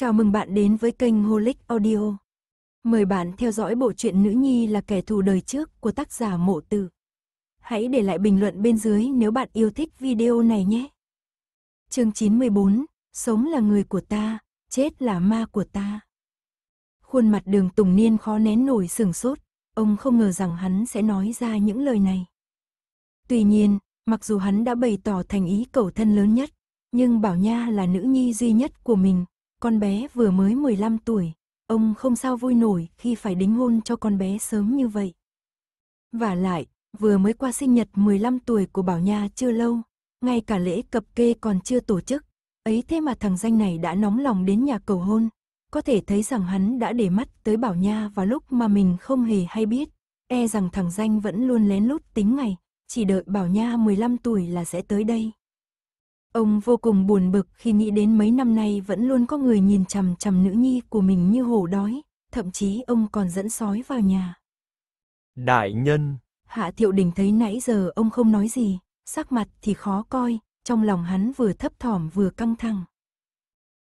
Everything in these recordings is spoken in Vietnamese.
Chào mừng bạn đến với kênh Holic Audio. Mời bạn theo dõi bộ truyện Nữ Nhi là kẻ thù đời trước của tác giả Mộ Tử. Hãy để lại bình luận bên dưới nếu bạn yêu thích video này nhé. Chương 914, sống là người của ta, chết là ma của ta. Khuôn mặt Đường Tùng Niên khó nén nổi sừng sốt, ông không ngờ rằng hắn sẽ nói ra những lời này. Tuy nhiên, mặc dù hắn đã bày tỏ thành ý cầu thân lớn nhất, nhưng Bảo Nha là nữ nhi duy nhất của mình, con bé vừa mới 15 tuổi, ông không sao vui nổi khi phải đính hôn cho con bé sớm như vậy. Và lại, vừa mới qua sinh nhật 15 tuổi của Bảo Nha chưa lâu, ngay cả lễ cập kê còn chưa tổ chức, ấy thế mà thằng danh này đã nóng lòng đến nhà cầu hôn. Có thể thấy rằng hắn đã để mắt tới Bảo Nha vào lúc mà mình không hề hay biết, e rằng thằng danh vẫn luôn lén lút tính ngày, chỉ đợi Bảo Nha 15 tuổi là sẽ tới đây. Ông vô cùng buồn bực khi nghĩ đến mấy năm nay vẫn luôn có người nhìn chằm chằm nữ nhi của mình như hổ đói, thậm chí ông còn dẫn sói vào nhà. Đại nhân! Hạ Thiệu Đình thấy nãy giờ ông không nói gì, sắc mặt thì khó coi, trong lòng hắn vừa thấp thỏm vừa căng thẳng.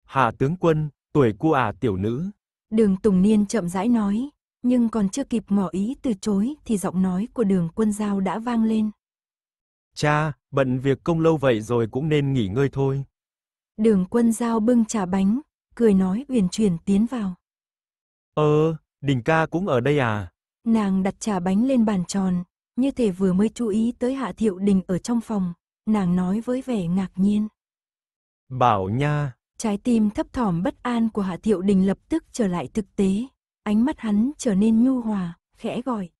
Hạ tướng quân, tuổi cô à tiểu nữ. Đường Tùng Niên chậm rãi nói, nhưng còn chưa kịp ngỏ ý từ chối thì giọng nói của đường quân giao đã vang lên. Cha, bận việc công lâu vậy rồi cũng nên nghỉ ngơi thôi. Đường quân giao bưng trà bánh, cười nói uyển chuyển tiến vào. Ờ, đình ca cũng ở đây à? Nàng đặt trà bánh lên bàn tròn, như thể vừa mới chú ý tới hạ thiệu đình ở trong phòng, nàng nói với vẻ ngạc nhiên. Bảo nha. Trái tim thấp thỏm bất an của hạ thiệu đình lập tức trở lại thực tế, ánh mắt hắn trở nên nhu hòa, khẽ gọi.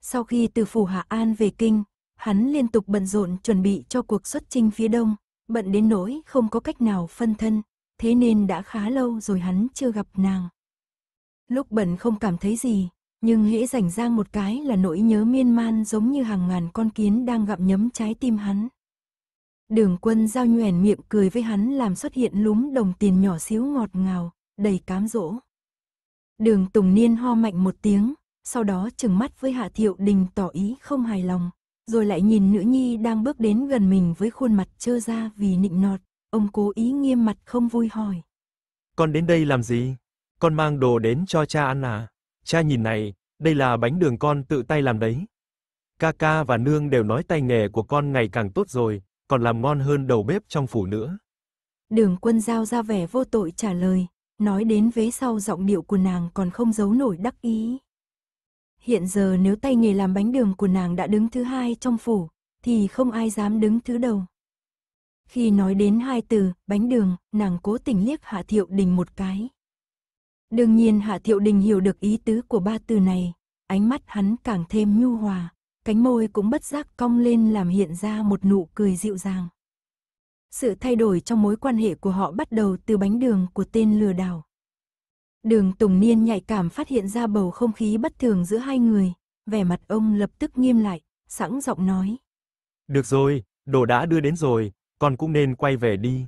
Sau khi từ phủ Hạ An về kinh, hắn liên tục bận rộn chuẩn bị cho cuộc xuất chinh phía đông, bận đến nỗi không có cách nào phân thân, thế nên đã khá lâu rồi hắn chưa gặp nàng. Lúc bận không cảm thấy gì, nhưng hễ rảnh rang một cái là nỗi nhớ miên man giống như hàng ngàn con kiến đang gặm nhấm trái tim hắn. Đường quân giao nhoèn miệng cười với hắn làm xuất hiện lúm đồng tiền nhỏ xíu ngọt ngào, đầy cám dỗ. Đường Tùng Niên ho mạnh một tiếng, sau đó chừng mắt với Hạ Thiệu Đình tỏ ý không hài lòng rồi lại nhìn nữ nhi đang bước đến gần mình với khuôn mặt trơ ra vì nịnh nọt, ông cố ý nghiêm mặt không vui hỏi. Con đến đây làm gì? Con mang đồ đến cho cha ăn à? Cha nhìn này, đây là bánh đường con tự tay làm đấy. Ca ca và nương đều nói tay nghề của con ngày càng tốt rồi, còn làm ngon hơn đầu bếp trong phủ nữa. Đường quân giao ra vẻ vô tội trả lời, nói đến vế sau giọng điệu của nàng còn không giấu nổi đắc ý. Hiện giờ nếu tay nghề làm bánh đường của nàng đã đứng thứ hai trong phủ, thì không ai dám đứng thứ đầu. Khi nói đến hai từ, bánh đường, nàng cố tình liếc Hạ Thiệu Đình một cái. Đương nhiên Hạ Thiệu Đình hiểu được ý tứ của ba từ này, ánh mắt hắn càng thêm nhu hòa, cánh môi cũng bất giác cong lên làm hiện ra một nụ cười dịu dàng. Sự thay đổi trong mối quan hệ của họ bắt đầu từ bánh đường của tên lừa đảo. Đường Tùng Niên nhạy cảm phát hiện ra bầu không khí bất thường giữa hai người, vẻ mặt ông lập tức nghiêm lại, sẵn giọng nói. Được rồi, đồ đã đưa đến rồi, con cũng nên quay về đi.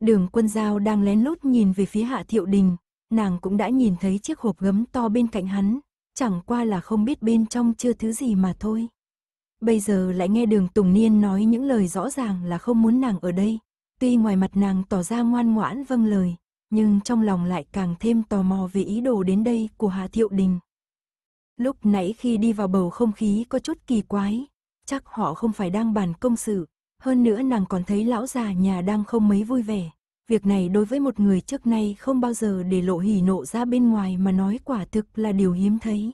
Đường quân giao đang lén lút nhìn về phía hạ thiệu đình, nàng cũng đã nhìn thấy chiếc hộp gấm to bên cạnh hắn, chẳng qua là không biết bên trong chưa thứ gì mà thôi. Bây giờ lại nghe đường Tùng Niên nói những lời rõ ràng là không muốn nàng ở đây, tuy ngoài mặt nàng tỏ ra ngoan ngoãn vâng lời, nhưng trong lòng lại càng thêm tò mò về ý đồ đến đây của Hà Thiệu Đình. Lúc nãy khi đi vào bầu không khí có chút kỳ quái, chắc họ không phải đang bàn công sự, hơn nữa nàng còn thấy lão già nhà đang không mấy vui vẻ. Việc này đối với một người trước nay không bao giờ để lộ hỉ nộ ra bên ngoài mà nói quả thực là điều hiếm thấy.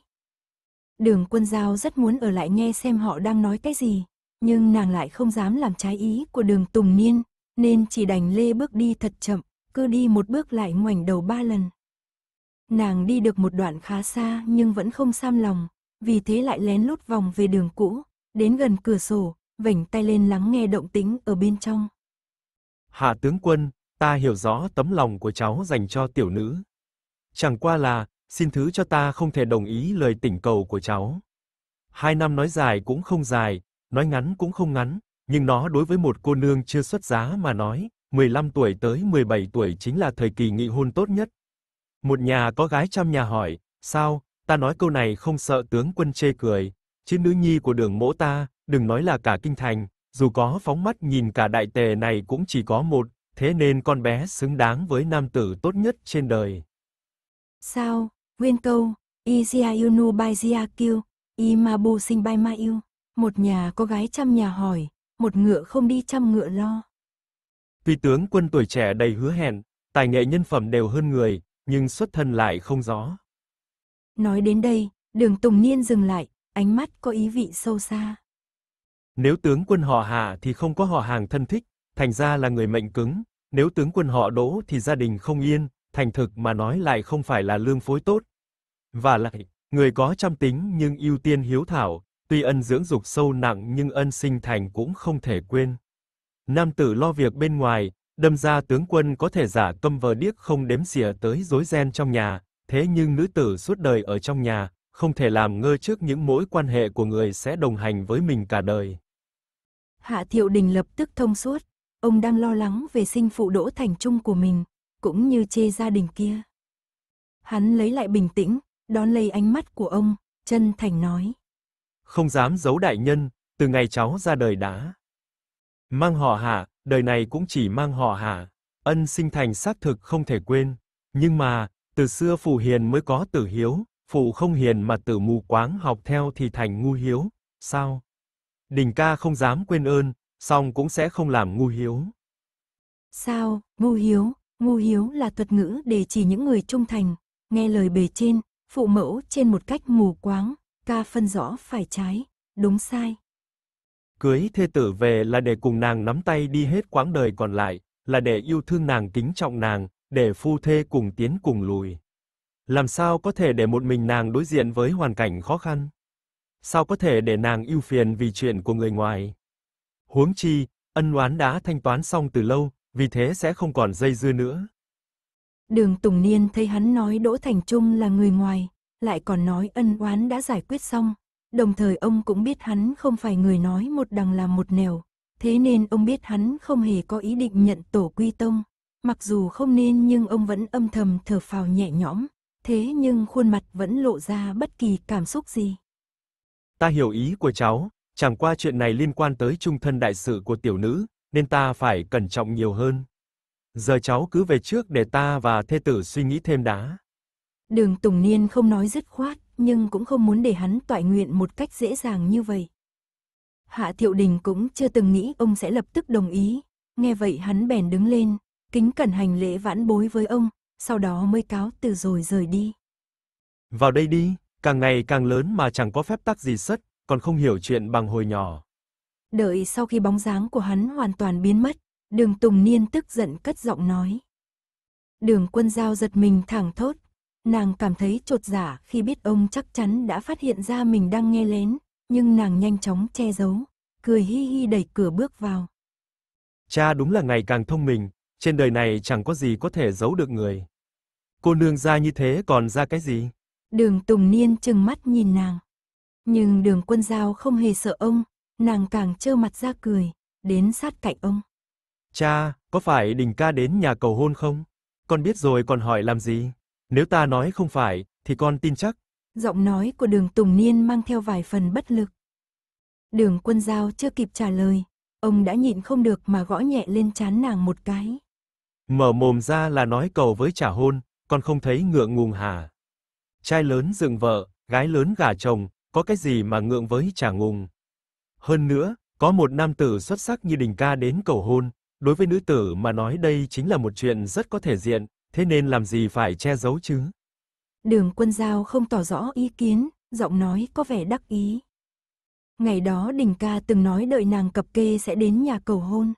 Đường quân giao rất muốn ở lại nghe xem họ đang nói cái gì, nhưng nàng lại không dám làm trái ý của đường Tùng Niên, nên chỉ đành lê bước đi thật chậm, cứ đi một bước lại ngoảnh đầu ba lần. Nàng đi được một đoạn khá xa nhưng vẫn không sam lòng, vì thế lại lén lút vòng về đường cũ, đến gần cửa sổ, vảnh tay lên lắng nghe động tĩnh ở bên trong. Hạ tướng quân, ta hiểu rõ tấm lòng của cháu dành cho tiểu nữ. Chẳng qua là, xin thứ cho ta không thể đồng ý lời tỉnh cầu của cháu. Hai năm nói dài cũng không dài, nói ngắn cũng không ngắn, nhưng nó đối với một cô nương chưa xuất giá mà nói, 15 tuổi tới 17 tuổi chính là thời kỳ nghị hôn tốt nhất. Một nhà có gái trăm nhà hỏi, sao, ta nói câu này không sợ tướng quân chê cười, chứ nữ nhi của đường mỗ ta, đừng nói là cả kinh thành, dù có phóng mắt nhìn cả đại tề này cũng chỉ có một, thế nên con bé xứng đáng với nam tử tốt nhất trên đời. Sao, nguyên câu, Izia Yunu by Ziakyu, Imabu sinh by Maiu, một nhà có gái trăm nhà hỏi, một ngựa không đi trăm ngựa lo. Tuy tướng quân tuổi trẻ đầy hứa hẹn, tài nghệ nhân phẩm đều hơn người, nhưng xuất thân lại không rõ. Nói đến đây, đường Tùng Niên dừng lại, ánh mắt có ý vị sâu xa. Nếu tướng quân họ Hạ thì không có họ hàng thân thích, thành ra là người mệnh cứng, nếu tướng quân họ Đỗ thì gia đình không yên, thành thực mà nói lại không phải là lương phối tốt. Và lại, người có trăm tính nhưng ưu tiên hiếu thảo, tuy ân dưỡng dục sâu nặng nhưng ân sinh thành cũng không thể quên. Nam tử lo việc bên ngoài, đâm ra tướng quân có thể giả câm vờ điếc không đếm xỉa tới rối ren trong nhà, thế nhưng nữ tử suốt đời ở trong nhà, không thể làm ngơ trước những mối quan hệ của người sẽ đồng hành với mình cả đời. Hạ Thiệu Đình lập tức thông suốt, ông đang lo lắng về sinh phụ Đỗ Thành Trung của mình, cũng như chê gia đình kia. Hắn lấy lại bình tĩnh, đón lấy ánh mắt của ông, chân thành nói. Không dám giấu đại nhân, từ ngày cháu ra đời đã. Mang họ hạ, đời này cũng chỉ mang họ hạ. Ân sinh thành xác thực không thể quên. Nhưng mà, từ xưa phụ hiền mới có tử hiếu, phụ không hiền mà tử mù quáng học theo thì thành ngu hiếu. Sao? Đình ca không dám quên ơn, song cũng sẽ không làm ngu hiếu. Sao, ngu hiếu, ngu hiếu là thuật ngữ để chỉ những người trung thành, nghe lời bề trên, phụ mẫu trên một cách mù quáng, ca phân rõ phải trái, đúng sai. Cưới thê tử về là để cùng nàng nắm tay đi hết quãng đời còn lại, là để yêu thương nàng kính trọng nàng, để phu thê cùng tiến cùng lùi. Làm sao có thể để một mình nàng đối diện với hoàn cảnh khó khăn? Sao có thể để nàng ưu phiền vì chuyện của người ngoài? Huống chi, ân oán đã thanh toán xong từ lâu, vì thế sẽ không còn dây dưa nữa. Đường Tùng Niên thấy hắn nói Đỗ Thành Trung là người ngoài, lại còn nói ân oán đã giải quyết xong, Đồng thời ông cũng biết hắn không phải người nói một đằng làm một nẻo, thế nên ông biết hắn không hề có ý định nhận tổ quy tông. Mặc dù không nên nhưng ông vẫn âm thầm thở phào nhẹ nhõm, thế nhưng khuôn mặt vẫn lộ ra bất kỳ cảm xúc gì. Ta hiểu ý của cháu, chẳng qua chuyện này liên quan tới trung thân đại sự của tiểu nữ, nên ta phải cẩn trọng nhiều hơn. Giờ cháu cứ về trước để ta và thê tử suy nghĩ thêm đã. Đường Tùng Niên không nói dứt khoát, nhưng cũng không muốn để hắn toại nguyện một cách dễ dàng như vậy. Hạ Thiệu Đình cũng chưa từng nghĩ ông sẽ lập tức đồng ý. Nghe vậy hắn bèn đứng lên, kính cẩn hành lễ vãn bối với ông, sau đó mới cáo từ rồi rời đi. Vào đây đi, càng ngày càng lớn mà chẳng có phép tắc gì sất, còn không hiểu chuyện bằng hồi nhỏ. Đợi sau khi bóng dáng của hắn hoàn toàn biến mất, đường Tùng Niên tức giận cất giọng nói. Đường quân giao giật mình thẳng thốt, Nàng cảm thấy trột giả dạ khi biết ông chắc chắn đã phát hiện ra mình đang nghe lén, nhưng nàng nhanh chóng che giấu, cười hi hi đẩy cửa bước vào. Cha đúng là ngày càng thông minh, trên đời này chẳng có gì có thể giấu được người. Cô nương ra như thế còn ra cái gì? Đường Tùng Niên trừng mắt nhìn nàng. Nhưng đường quân giao không hề sợ ông, nàng càng trơ mặt ra cười, đến sát cạnh ông. Cha, có phải đình ca đến nhà cầu hôn không? Con biết rồi còn hỏi làm gì? Nếu ta nói không phải, thì con tin chắc. Giọng nói của đường Tùng Niên mang theo vài phần bất lực. Đường quân giao chưa kịp trả lời, ông đã nhịn không được mà gõ nhẹ lên chán nàng một cái. Mở mồm ra là nói cầu với trả hôn, con không thấy ngượng ngùng hà. Trai lớn dựng vợ, gái lớn gà chồng, có cái gì mà ngượng với trả ngùng. Hơn nữa, có một nam tử xuất sắc như đình ca đến cầu hôn, đối với nữ tử mà nói đây chính là một chuyện rất có thể diện, thế nên làm gì phải che giấu chứ? Đường quân giao không tỏ rõ ý kiến, giọng nói có vẻ đắc ý. Ngày đó đình ca từng nói đợi nàng cập kê sẽ đến nhà cầu hôn.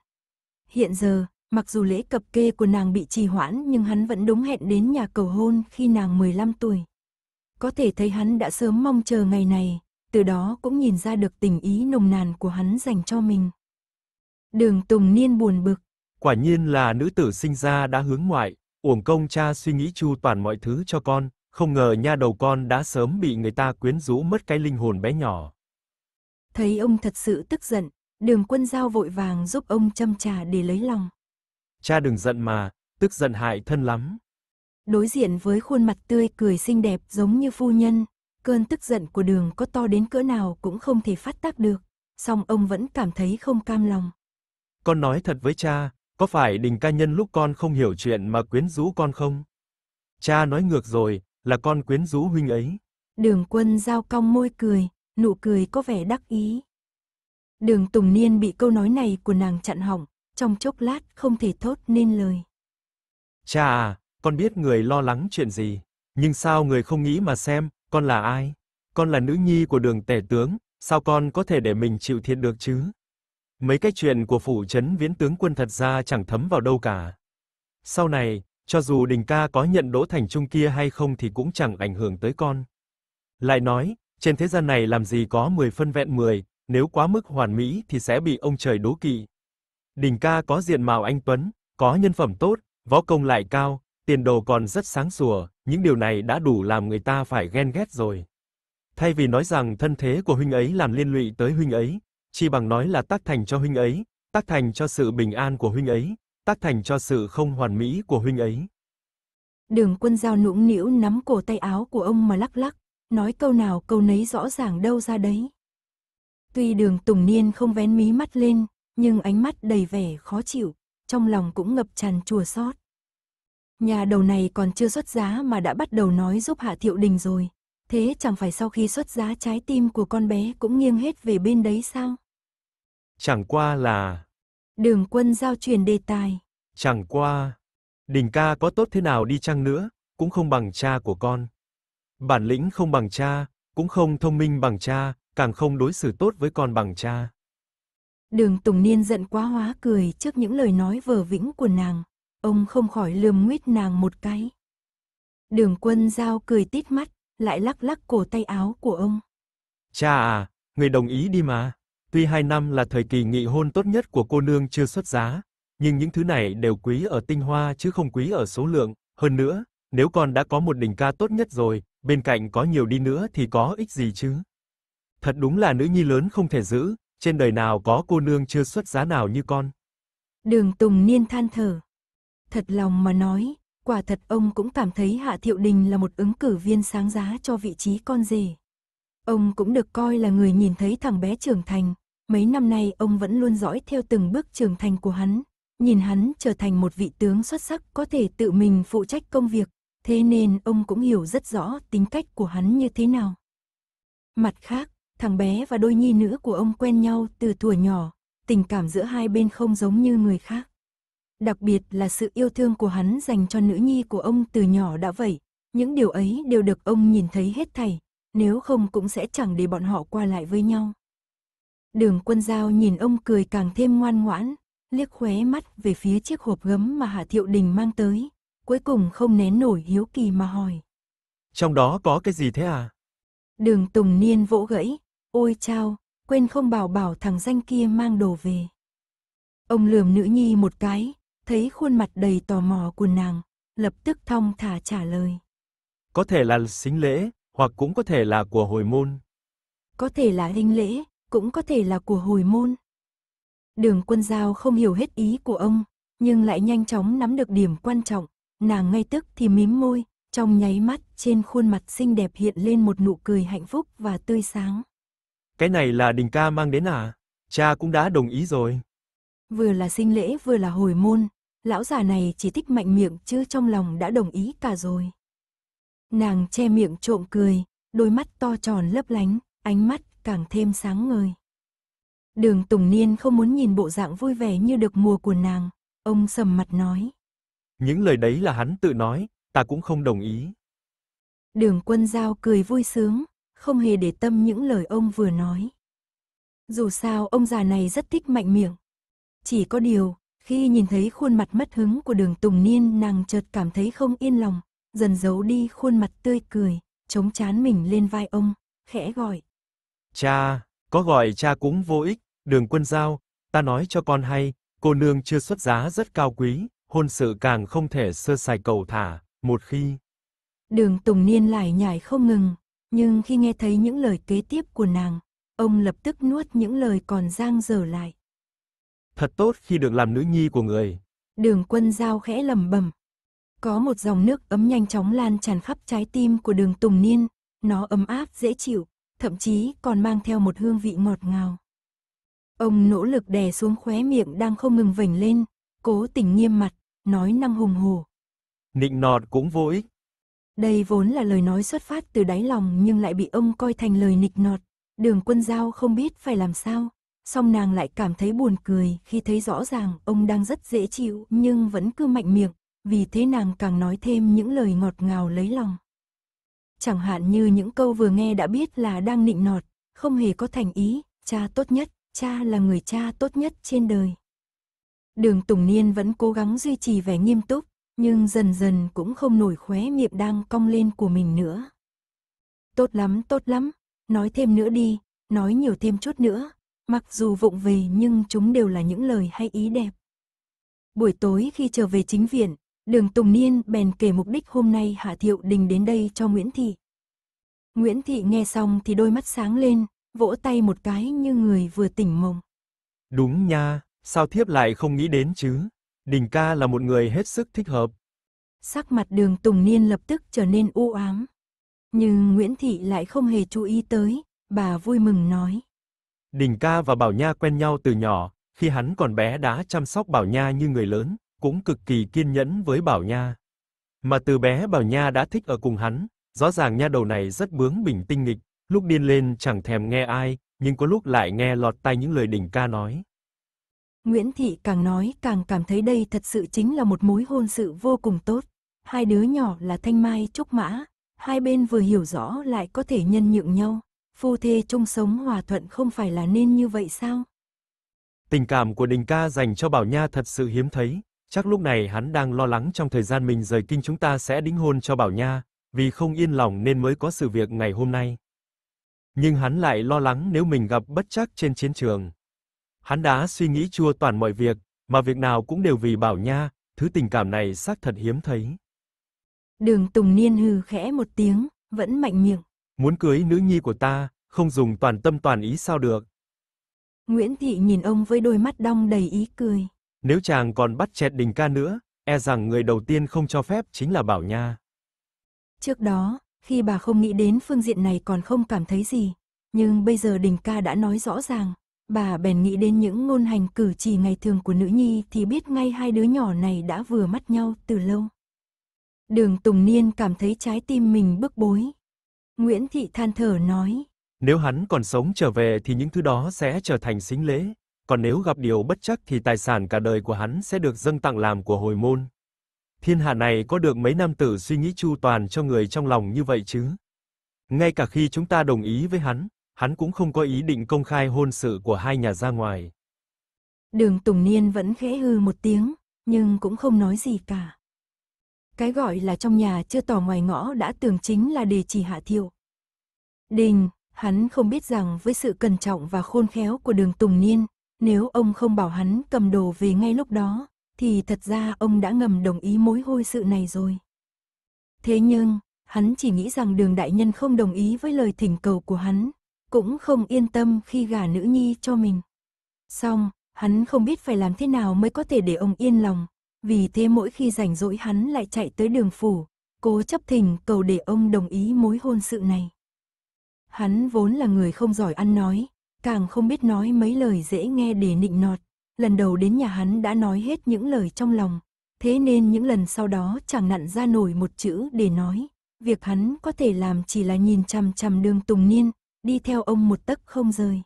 Hiện giờ, mặc dù lễ cập kê của nàng bị trì hoãn nhưng hắn vẫn đúng hẹn đến nhà cầu hôn khi nàng 15 tuổi. Có thể thấy hắn đã sớm mong chờ ngày này, từ đó cũng nhìn ra được tình ý nồng nàn của hắn dành cho mình. Đường Tùng Niên buồn bực. Quả nhiên là nữ tử sinh ra đã hướng ngoại, Uổng công cha suy nghĩ chu toàn mọi thứ cho con, không ngờ nha đầu con đã sớm bị người ta quyến rũ mất cái linh hồn bé nhỏ. Thấy ông thật sự tức giận, đường quân giao vội vàng giúp ông châm trà để lấy lòng. Cha đừng giận mà, tức giận hại thân lắm. Đối diện với khuôn mặt tươi cười xinh đẹp giống như phu nhân, cơn tức giận của đường có to đến cỡ nào cũng không thể phát tác được, song ông vẫn cảm thấy không cam lòng. Con nói thật với cha, có phải đình ca nhân lúc con không hiểu chuyện mà quyến rũ con không? Cha nói ngược rồi, là con quyến rũ huynh ấy. Đường quân giao cong môi cười, nụ cười có vẻ đắc ý. Đường Tùng Niên bị câu nói này của nàng chặn hỏng, trong chốc lát không thể thốt nên lời. Cha à, con biết người lo lắng chuyện gì, nhưng sao người không nghĩ mà xem, con là ai? Con là nữ nhi của đường tể tướng, sao con có thể để mình chịu thiệt được chứ? Mấy cái chuyện của phủ trấn viễn tướng quân thật ra chẳng thấm vào đâu cả. Sau này, cho dù Đình ca có nhận Đỗ Thành Trung kia hay không thì cũng chẳng ảnh hưởng tới con. Lại nói, trên thế gian này làm gì có 10 phân vẹn 10, nếu quá mức hoàn mỹ thì sẽ bị ông trời đố kỵ. Đình ca có diện mạo anh tuấn, có nhân phẩm tốt, võ công lại cao, tiền đồ còn rất sáng sủa, những điều này đã đủ làm người ta phải ghen ghét rồi. Thay vì nói rằng thân thế của huynh ấy làm liên lụy tới huynh ấy, chi bằng nói là tác thành cho huynh ấy, tác thành cho sự bình an của huynh ấy, tác thành cho sự không hoàn mỹ của huynh ấy. Đường quân giao nũng nĩu nắm cổ tay áo của ông mà lắc lắc, nói câu nào câu nấy rõ ràng đâu ra đấy. Tuy đường Tùng Niên không vén mí mắt lên, nhưng ánh mắt đầy vẻ khó chịu, trong lòng cũng ngập tràn chùa xót. Nhà đầu này còn chưa xuất giá mà đã bắt đầu nói giúp Hạ Thiệu Đình rồi, thế chẳng phải sau khi xuất giá trái tim của con bé cũng nghiêng hết về bên đấy sao? Chẳng qua là... Đường quân giao truyền đề tài. Chẳng qua... Đình ca có tốt thế nào đi chăng nữa, cũng không bằng cha của con. Bản lĩnh không bằng cha, cũng không thông minh bằng cha, càng không đối xử tốt với con bằng cha. Đường Tùng Niên giận quá hóa cười trước những lời nói vờ vĩnh của nàng. Ông không khỏi lườm nguyết nàng một cái. Đường quân giao cười tít mắt, lại lắc lắc cổ tay áo của ông. Cha à, người đồng ý đi mà. Tuy 2 năm là thời kỳ nghị hôn tốt nhất của cô nương chưa xuất giá, nhưng những thứ này đều quý ở tinh hoa chứ không quý ở số lượng, hơn nữa, nếu con đã có một đỉnh ca tốt nhất rồi, bên cạnh có nhiều đi nữa thì có ích gì chứ? Thật đúng là nữ nhi lớn không thể giữ, trên đời nào có cô nương chưa xuất giá nào như con. Đường Tùng Niên than thở. Thật lòng mà nói, quả thật ông cũng cảm thấy Hạ Thiệu Đình là một ứng cử viên sáng giá cho vị trí con rể. Ông cũng được coi là người nhìn thấy thằng bé trưởng thành. Mấy năm nay ông vẫn luôn dõi theo từng bước trưởng thành của hắn. Nhìn hắn trở thành một vị tướng xuất sắc có thể tự mình phụ trách công việc. Thế nên ông cũng hiểu rất rõ tính cách của hắn như thế nào. Mặt khác, thằng bé và đôi nhi nữ của ông quen nhau từ tuổi nhỏ. Tình cảm giữa hai bên không giống như người khác. Đặc biệt là sự yêu thương của hắn dành cho nữ nhi của ông từ nhỏ đã vậy. Những điều ấy đều được ông nhìn thấy hết thảy nếu không cũng sẽ chẳng để bọn họ qua lại với nhau. Đường quân giao nhìn ông cười càng thêm ngoan ngoãn, liếc khóe mắt về phía chiếc hộp gấm mà Hạ Thiệu Đình mang tới, cuối cùng không nén nổi hiếu kỳ mà hỏi. Trong đó có cái gì thế à? Đường Tùng Niên vỗ gãy, ôi chao, quên không bảo bảo thằng danh kia mang đồ về. Ông lườm nữ nhi một cái, thấy khuôn mặt đầy tò mò của nàng, lập tức thong thả trả lời. Có thể là xính lễ, hoặc cũng có thể là của hồi môn. Có thể là hình lễ, cũng có thể là của hồi môn. Đường quân giao không hiểu hết ý của ông, nhưng lại nhanh chóng nắm được điểm quan trọng, nàng ngay tức thì mím môi, trong nháy mắt trên khuôn mặt xinh đẹp hiện lên một nụ cười hạnh phúc và tươi sáng. Cái này là đình ca mang đến à? Cha cũng đã đồng ý rồi. Vừa là sinh lễ vừa là hồi môn, lão già này chỉ thích mạnh miệng chứ trong lòng đã đồng ý cả rồi. Nàng che miệng trộm cười, đôi mắt to tròn lấp lánh, ánh mắt càng thêm sáng ngời. Đường Tùng Niên không muốn nhìn bộ dạng vui vẻ như được mùa của nàng, ông sầm mặt nói. Những lời đấy là hắn tự nói, ta cũng không đồng ý. Đường quân giao cười vui sướng, không hề để tâm những lời ông vừa nói. Dù sao ông già này rất thích mạnh miệng. Chỉ có điều, khi nhìn thấy khuôn mặt mất hứng của đường Tùng Niên nàng chợt cảm thấy không yên lòng, dần giấu đi khuôn mặt tươi cười, chống chán mình lên vai ông, khẽ gọi. Cha, có gọi cha cũng vô ích, đường quân giao, ta nói cho con hay, cô nương chưa xuất giá rất cao quý, hôn sự càng không thể sơ sài cầu thả, một khi. Đường Tùng Niên lại nhảy không ngừng, nhưng khi nghe thấy những lời kế tiếp của nàng, ông lập tức nuốt những lời còn giang dở lại. Thật tốt khi được làm nữ nhi của người. Đường quân giao khẽ lầm bầm, có một dòng nước ấm nhanh chóng lan tràn khắp trái tim của đường Tùng Niên, nó ấm áp dễ chịu, thậm chí còn mang theo một hương vị ngọt ngào. Ông nỗ lực đè xuống khóe miệng đang không ngừng vểnh lên, cố tình nghiêm mặt, nói năng hùng hổ. Nịnh nọt cũng vô ích. Đây vốn là lời nói xuất phát từ đáy lòng nhưng lại bị ông coi thành lời nịch nọt. Đường quân giao không biết phải làm sao, song nàng lại cảm thấy buồn cười khi thấy rõ ràng ông đang rất dễ chịu nhưng vẫn cứ mạnh miệng, vì thế nàng càng nói thêm những lời ngọt ngào lấy lòng. Chẳng hạn như những câu vừa nghe đã biết là đang nịnh nọt, không hề có thành ý, cha tốt nhất, cha là người cha tốt nhất trên đời. Đường Tùng Niên vẫn cố gắng duy trì vẻ nghiêm túc, nhưng dần dần cũng không nổi khóe miệng đang cong lên của mình nữa. Tốt lắm, tốt lắm, nói thêm nữa đi, nói nhiều thêm chút nữa, mặc dù vụng về nhưng chúng đều là những lời hay ý đẹp. Buổi tối khi trở về chính viện, Đường Tùng Niên bèn kể mục đích hôm nay Hạ Thiệu Đình đến đây cho Nguyễn Thị. Nguyễn Thị nghe xong thì đôi mắt sáng lên, vỗ tay một cái như người vừa tỉnh mộng. Đúng nha, sao thiếp lại không nghĩ đến chứ? Đình ca là một người hết sức thích hợp. Sắc mặt đường Tùng Niên lập tức trở nên u ám. Nhưng Nguyễn Thị lại không hề chú ý tới, bà vui mừng nói. Đình ca và Bảo Nha quen nhau từ nhỏ, khi hắn còn bé đã chăm sóc Bảo Nha như người lớn, cũng cực kỳ kiên nhẫn với Bảo Nha. Mà từ bé Bảo Nha đã thích ở cùng hắn, rõ ràng nha đầu này rất bướng bỉnh tinh nghịch, lúc điên lên chẳng thèm nghe ai, nhưng có lúc lại nghe lọt tai những lời đỉnh ca nói. Nguyễn Thị càng nói càng cảm thấy đây thật sự chính là một mối hôn sự vô cùng tốt. Hai đứa nhỏ là Thanh Mai Trúc Mã, hai bên vừa hiểu rõ lại có thể nhân nhượng nhau, phu thê chung sống hòa thuận không phải là nên như vậy sao? Tình cảm của Đình ca dành cho Bảo Nha thật sự hiếm thấy, Chắc lúc này hắn đang lo lắng trong thời gian mình rời kinh chúng ta sẽ đính hôn cho Bảo Nha, vì không yên lòng nên mới có sự việc ngày hôm nay. Nhưng hắn lại lo lắng nếu mình gặp bất trắc trên chiến trường. Hắn đã suy nghĩ chua toàn mọi việc, mà việc nào cũng đều vì Bảo Nha, thứ tình cảm này xác thật hiếm thấy. Đường Tùng Niên hừ khẽ một tiếng, vẫn mạnh miệng. Muốn cưới nữ nhi của ta, không dùng toàn tâm toàn ý sao được. Nguyễn Thị nhìn ông với đôi mắt đong đầy ý cười. Nếu chàng còn bắt chẹt đình ca nữa, e rằng người đầu tiên không cho phép chính là Bảo Nha. Trước đó, khi bà không nghĩ đến phương diện này còn không cảm thấy gì, nhưng bây giờ đình ca đã nói rõ ràng, bà bèn nghĩ đến những ngôn hành cử chỉ ngày thường của nữ nhi thì biết ngay hai đứa nhỏ này đã vừa mắt nhau từ lâu. Đường Tùng Niên cảm thấy trái tim mình bức bối. Nguyễn Thị than thở nói. Nếu hắn còn sống trở về thì những thứ đó sẽ trở thành xính lễ, còn nếu gặp điều bất trắc thì tài sản cả đời của hắn sẽ được dâng tặng làm của hồi môn. Thiên hạ này có được mấy nam tử suy nghĩ chu toàn cho người trong lòng như vậy chứ? Ngay cả khi chúng ta đồng ý với hắn, hắn cũng không có ý định công khai hôn sự của hai nhà ra ngoài. Đường Tùng Niên vẫn khẽ hư một tiếng, nhưng cũng không nói gì cả. Cái gọi là trong nhà chưa tỏ ngoài ngõ đã tưởng chính là đề chỉ hạ thiệu. Đình, hắn không biết rằng với sự cẩn trọng và khôn khéo của đường Tùng Niên, nếu ông không bảo hắn cầm đồ về ngay lúc đó, thì thật ra ông đã ngầm đồng ý mối hôi sự này rồi. Thế nhưng, hắn chỉ nghĩ rằng đường đại nhân không đồng ý với lời thỉnh cầu của hắn, cũng không yên tâm khi gả nữ nhi cho mình. Xong, hắn không biết phải làm thế nào mới có thể để ông yên lòng, vì thế mỗi khi rảnh rỗi hắn lại chạy tới đường phủ, cố chấp thỉnh cầu để ông đồng ý mối hôn sự này. Hắn vốn là người không giỏi ăn nói, càng không biết nói mấy lời dễ nghe để nịnh nọt. Lần đầu đến nhà hắn đã nói hết những lời trong lòng, thế nên những lần sau đó chẳng nặn ra nổi một chữ để nói. Việc hắn có thể làm chỉ là nhìn chằm chằm đường Tùng Niên, đi theo ông một tấc không rời.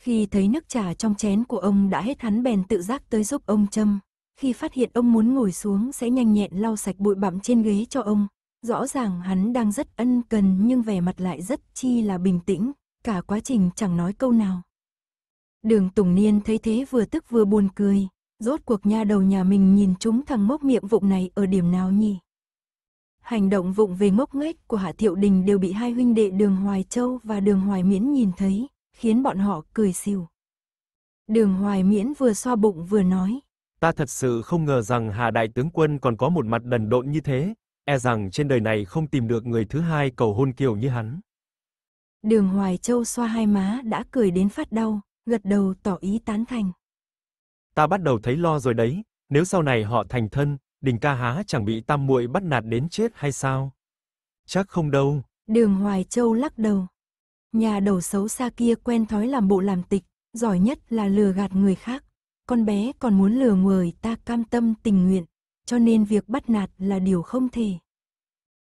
Khi thấy nước trà trong chén của ông đã hết hắn bèn tự giác tới giúp ông châm. Khi phát hiện ông muốn ngồi xuống sẽ nhanh nhẹn lau sạch bụi bặm trên ghế cho ông. Rõ ràng hắn đang rất ân cần nhưng vẻ mặt lại rất chi là bình tĩnh, Cả quá trình chẳng nói câu nào. Đường Tùng Niên thấy thế vừa tức vừa buồn cười. Rốt cuộc nha đầu nhà mình nhìn chúng thằng mốc miệng vụng này ở điểm nào nhỉ? Hành động vụng về mốc nghếch của Hạ Thiệu Đình đều bị hai huynh đệ Đường Hoài Châu và Đường Hoài Miễn nhìn thấy, khiến bọn họ cười xỉu. Đường Hoài Miễn vừa xoa bụng vừa nói. Ta thật sự không ngờ rằng Hà Đại Tướng Quân còn có một mặt đần độn như thế, e rằng trên đời này không tìm được người thứ hai cầu hôn kiều như hắn. Đường Hoài Châu xoa hai má đã cười đến phát đau, gật đầu tỏ ý tán thành. Ta bắt đầu thấy lo rồi đấy, nếu sau này họ thành thân, Đình ca há chẳng bị tam muội bắt nạt đến chết hay sao? Chắc không đâu. Đường Hoài Châu lắc đầu. Nhà đầu xấu xa kia quen thói làm bộ làm tịch, giỏi nhất là lừa gạt người khác. Con bé còn muốn lừa người ta cam tâm tình nguyện, cho nên việc bắt nạt là điều không thể.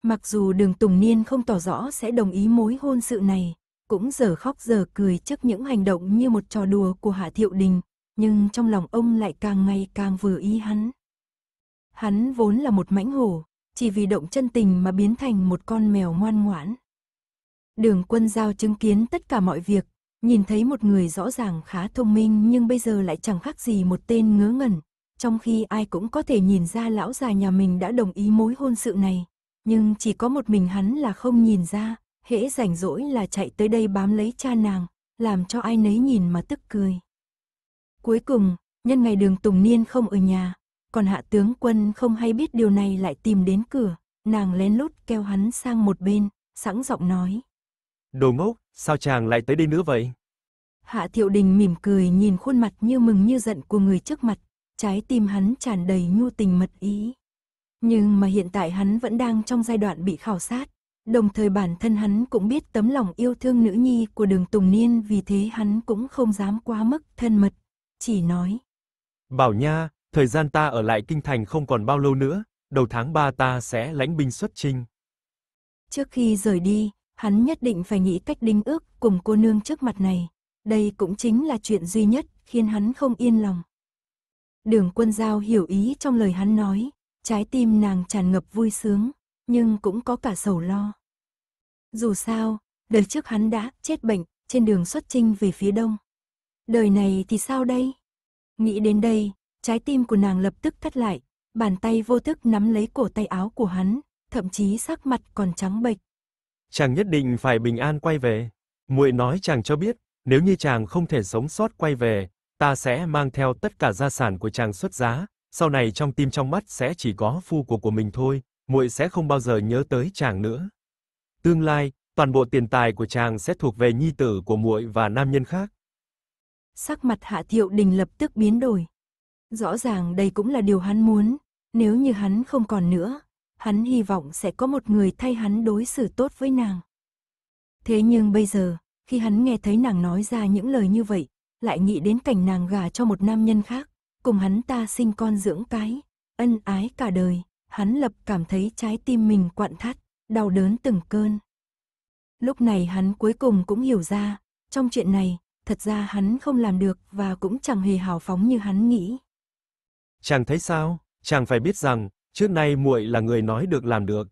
Mặc dù đường Tùng Niên không tỏ rõ sẽ đồng ý mối hôn sự này, cũng giờ khóc giờ cười trước những hành động như một trò đùa của Hạ Thiệu Đình, nhưng trong lòng ông lại càng ngày càng vừa ý hắn. Hắn vốn là một mãnh hổ, chỉ vì động chân tình mà biến thành một con mèo ngoan ngoãn. Đường quân giao chứng kiến tất cả mọi việc, nhìn thấy một người rõ ràng khá thông minh nhưng bây giờ lại chẳng khác gì một tên ngớ ngẩn, trong khi ai cũng có thể nhìn ra lão già nhà mình đã đồng ý mối hôn sự này, nhưng chỉ có một mình hắn là không nhìn ra, hễ rảnh rỗi là chạy tới đây bám lấy cha nàng, làm cho ai nấy nhìn mà tức cười. Cuối cùng, nhân ngày đường Tùng Niên không ở nhà, còn hạ tướng quân không hay biết điều này lại tìm đến cửa, nàng lén lút kêu hắn sang một bên, sẵn giọng nói. Đồ ngốc, sao chàng lại tới đây nữa vậy? Hạ thiệu đình mỉm cười nhìn khuôn mặt như mừng như giận của người trước mặt, trái tim hắn tràn đầy nhu tình mật ý. Nhưng mà hiện tại hắn vẫn đang trong giai đoạn bị khảo sát. Đồng thời bản thân hắn cũng biết tấm lòng yêu thương nữ nhi của đường Tùng Niên vì thế hắn cũng không dám quá mức thân mật. Chỉ nói. Bảo nha, thời gian ta ở lại kinh thành không còn bao lâu nữa, đầu tháng 3 ta sẽ lãnh binh xuất chinh. Trước khi rời đi, hắn nhất định phải nghĩ cách đính ước cùng cô nương trước mặt này. Đây cũng chính là chuyện duy nhất khiến hắn không yên lòng. Đường quân giao hiểu ý trong lời hắn nói, Trái tim nàng tràn ngập vui sướng, nhưng cũng có cả sầu lo. Dù sao, đời trước hắn đã chết bệnh, trên đường xuất trinh về phía đông. Đời này thì sao đây? Nghĩ đến đây, trái tim của nàng lập tức thắt lại, bàn tay vô thức nắm lấy cổ tay áo của hắn, thậm chí sắc mặt còn trắng bệch. Chàng nhất định phải bình an quay về. Muội nói chàng cho biết, nếu như chàng không thể sống sót quay về, ta sẽ mang theo tất cả gia sản của chàng xuất giá, sau này trong tim trong mắt sẽ chỉ có phu của của mình thôi, muội sẽ không bao giờ nhớ tới chàng nữa. Tương lai, toàn bộ tiền tài của chàng sẽ thuộc về nhi tử của muội và nam nhân khác. Sắc mặt Hạ Thiệu Đình lập tức biến đổi. Rõ ràng đây cũng là điều hắn muốn, nếu như hắn không còn nữa, hắn hy vọng sẽ có một người thay hắn đối xử tốt với nàng. Thế nhưng bây giờ, khi hắn nghe thấy nàng nói ra những lời như vậy, lại nghĩ đến cảnh nàng gả cho một nam nhân khác, cùng hắn ta sinh con dưỡng cái, ân ái cả đời, hắn lập cảm thấy trái tim mình quặn thắt, đau đớn từng cơn. Lúc này hắn cuối cùng cũng hiểu ra, trong chuyện này, thật ra hắn không làm được và cũng chẳng hề hào phóng như hắn nghĩ. Chàng thấy sao? Chàng phải biết rằng, trước nay muội là người nói được làm được.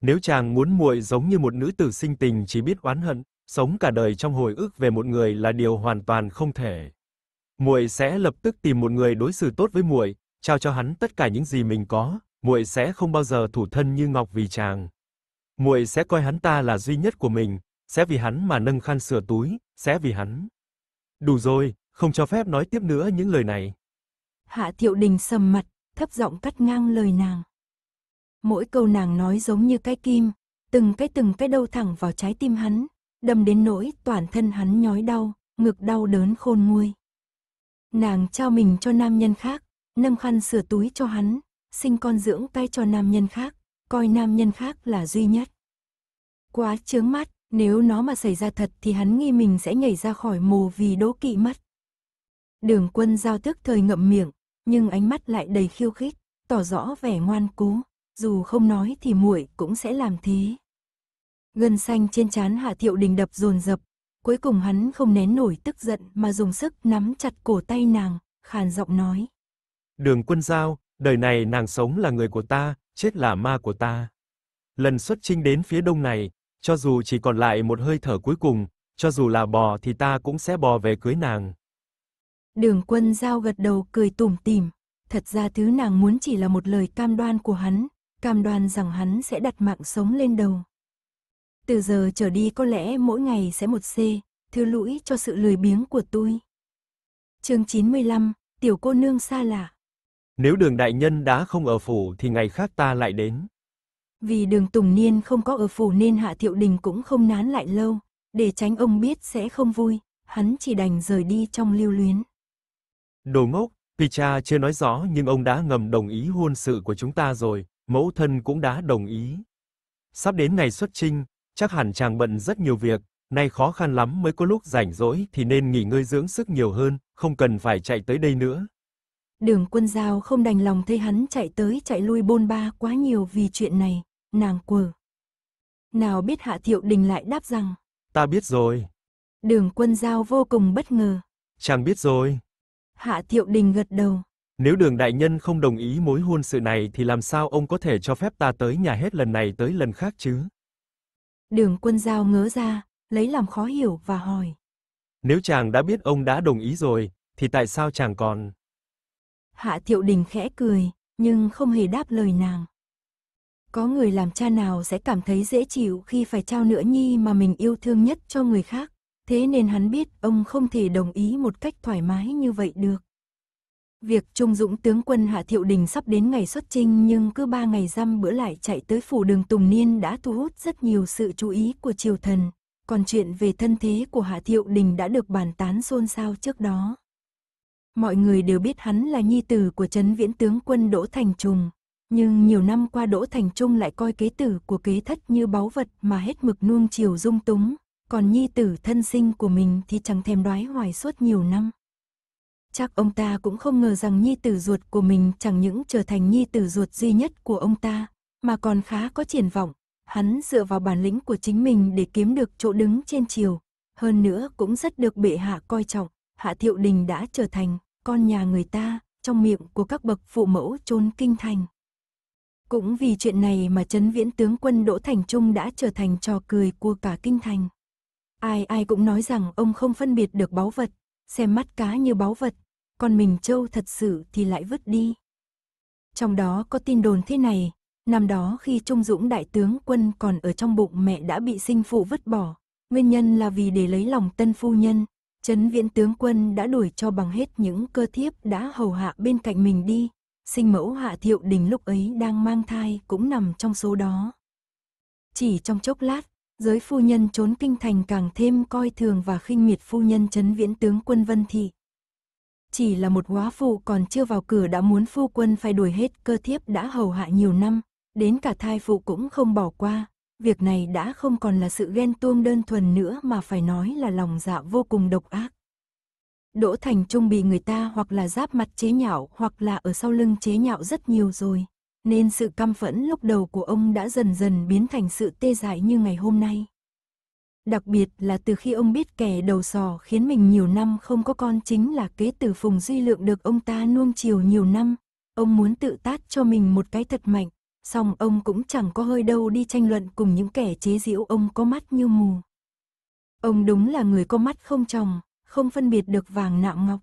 Nếu chàng muốn muội giống như một nữ tử sinh tình chỉ biết oán hận, sống cả đời trong hồi ức về một người là điều hoàn toàn không thể muội sẽ lập tức tìm một người đối xử tốt với muội, trao cho hắn tất cả những gì mình có, muội sẽ không bao giờ thủ thân như ngọc vì chàng. Muội sẽ coi hắn ta là duy nhất của mình, sẽ vì hắn mà nâng khăn sửa túi, sẽ vì hắn. Đủ rồi, không cho phép nói tiếp nữa những lời này. Hạ Thiệu Đình sầm mặt, thấp giọng cắt ngang lời nàng. Mỗi câu nàng nói giống như cái kim, từng cái từng cái đâu thẳng vào trái tim hắn, đâm đến nỗi toàn thân hắn nhói đau, ngực đau đớn khôn nguôi. Nàng trao mình cho nam nhân khác, nâng khăn sửa túi cho hắn, sinh con dưỡng tay cho nam nhân khác, coi nam nhân khác là duy nhất. Quá chướng mắt, nếu nó mà xảy ra thật thì hắn nghi mình sẽ nhảy ra khỏi mồ vì đố kỵ mất. Đường quân giao tức thời ngậm miệng, nhưng ánh mắt lại đầy khiêu khích, tỏ rõ vẻ ngoan cố, dù không nói thì muội cũng sẽ làm thế. Gân xanh trên trán Hạ Thiệu Đình đập dồn dập, cuối cùng hắn không nén nổi tức giận mà dùng sức nắm chặt cổ tay nàng, khàn giọng nói. Đường quân giao, đời này nàng sống là người của ta, chết là ma của ta. Lần xuất chinh đến phía đông này, cho dù chỉ còn lại một hơi thở cuối cùng, cho dù là bò thì ta cũng sẽ bò về cưới nàng. Đường quân giao gật đầu cười tủm tỉm, thật ra thứ nàng muốn chỉ là một lời cam đoan của hắn, cam đoan rằng hắn sẽ đặt mạng sống lên đầu. Từ giờ trở đi có lẽ mỗi ngày sẽ một C, thứ lũi cho sự lười biếng của tôi. chương 95, tiểu cô nương xa lạ. Nếu đường đại nhân đã không ở phủ thì ngày khác ta lại đến. Vì đường Tùng Niên không có ở phủ nên Hạ Thiệu Đình cũng không nán lại lâu, để tránh ông biết sẽ không vui, hắn chỉ đành rời đi trong lưu luyến. Đồ ngốc, Picha chưa nói rõ nhưng ông đã ngầm đồng ý hôn sự của chúng ta rồi, mẫu thân cũng đã đồng ý. Sắp đến ngày xuất trinh, chắc hẳn chàng bận rất nhiều việc, nay khó khăn lắm mới có lúc rảnh rỗi thì nên nghỉ ngơi dưỡng sức nhiều hơn, không cần phải chạy tới đây nữa. Đường quân giao không đành lòng thấy hắn chạy tới chạy lui bôn ba quá nhiều vì chuyện này, nàng quờ. Nào biết Hạ Thiệu Đình lại đáp rằng. Ta biết rồi. Đường quân giao vô cùng bất ngờ. Chàng biết rồi. Hạ Thiệu Đình gật đầu. Nếu đường đại nhân không đồng ý mối hôn sự này thì làm sao ông có thể cho phép ta tới nhà hết lần này tới lần khác chứ? Đường quân giao ngớ ra, lấy làm khó hiểu và hỏi. Nếu chàng đã biết ông đã đồng ý rồi, thì tại sao chàng còn... Hạ Thiệu Đình khẽ cười, nhưng không hề đáp lời nàng. Có người làm cha nào sẽ cảm thấy dễ chịu khi phải trao nữ nhi mà mình yêu thương nhất cho người khác, thế nên hắn biết ông không thể đồng ý một cách thoải mái như vậy được. Việc Trung Dũng tướng quân Hạ Thiệu Đình sắp đến ngày xuất trinh nhưng cứ ba ngày răm bữa lại chạy tới phủ đường Tùng Niên đã thu hút rất nhiều sự chú ý của triều thần. Còn chuyện về thân thế của Hạ Thiệu Đình đã được bàn tán xôn xao trước đó. Mọi người đều biết hắn là nhi tử của Trấn Viễn tướng quân Đỗ Thành trung Nhưng nhiều năm qua Đỗ Thành Trung lại coi kế tử của kế thất như báu vật mà hết mực nuông chiều dung túng. Còn nhi tử thân sinh của mình thì chẳng thèm đoái hoài suốt nhiều năm. Chắc ông ta cũng không ngờ rằng nhi tử ruột của mình chẳng những trở thành nhi tử ruột duy nhất của ông ta, mà còn khá có triển vọng. Hắn dựa vào bản lĩnh của chính mình để kiếm được chỗ đứng trên chiều. Hơn nữa cũng rất được bệ hạ coi trọng. Hạ Thiệu Đình đã trở thành con nhà người ta trong miệng của các bậc phụ mẫu chôn kinh thành. Cũng vì chuyện này mà chấn viễn tướng quân Đỗ Thành Trung đã trở thành trò cười của cả kinh thành. Ai ai cũng nói rằng ông không phân biệt được báu vật, xem mắt cá như báu vật, còn mình châu thật sự thì lại vứt đi. Trong đó có tin đồn thế này, năm đó khi Trung Dũng đại tướng quân còn ở trong bụng mẹ đã bị sinh phụ vứt bỏ, nguyên nhân là vì để lấy lòng tân phu nhân, chấn viễn tướng quân đã đuổi cho bằng hết những cơ thiếp đã hầu hạ bên cạnh mình đi, sinh mẫu hạ thiệu đình lúc ấy đang mang thai cũng nằm trong số đó. Chỉ trong chốc lát, giới phu nhân trốn kinh thành càng thêm coi thường và khinh miệt phu nhân chấn viễn tướng quân Vân Thị chỉ là một quá phụ còn chưa vào cửa đã muốn phu quân phải đuổi hết cơ thiếp đã hầu hạ nhiều năm, đến cả thai phụ cũng không bỏ qua. Việc này đã không còn là sự ghen tuông đơn thuần nữa mà phải nói là lòng dạ vô cùng độc ác. Đỗ Thành Trung bị người ta hoặc là giáp mặt chế nhạo hoặc là ở sau lưng chế nhạo rất nhiều rồi, nên sự căm phẫn lúc đầu của ông đã dần dần biến thành sự tê dại như ngày hôm nay. Đặc biệt là từ khi ông biết kẻ đầu sò khiến mình nhiều năm không có con chính là kế tử Phùng Duy Lượng được ông ta nuông chiều nhiều năm. Ông muốn tự tát cho mình một cái thật mạnh, song ông cũng chẳng có hơi đâu đi tranh luận cùng những kẻ chế giễu ông có mắt như mù. Ông đúng là người có mắt không tròng, không phân biệt được vàng nạm ngọc.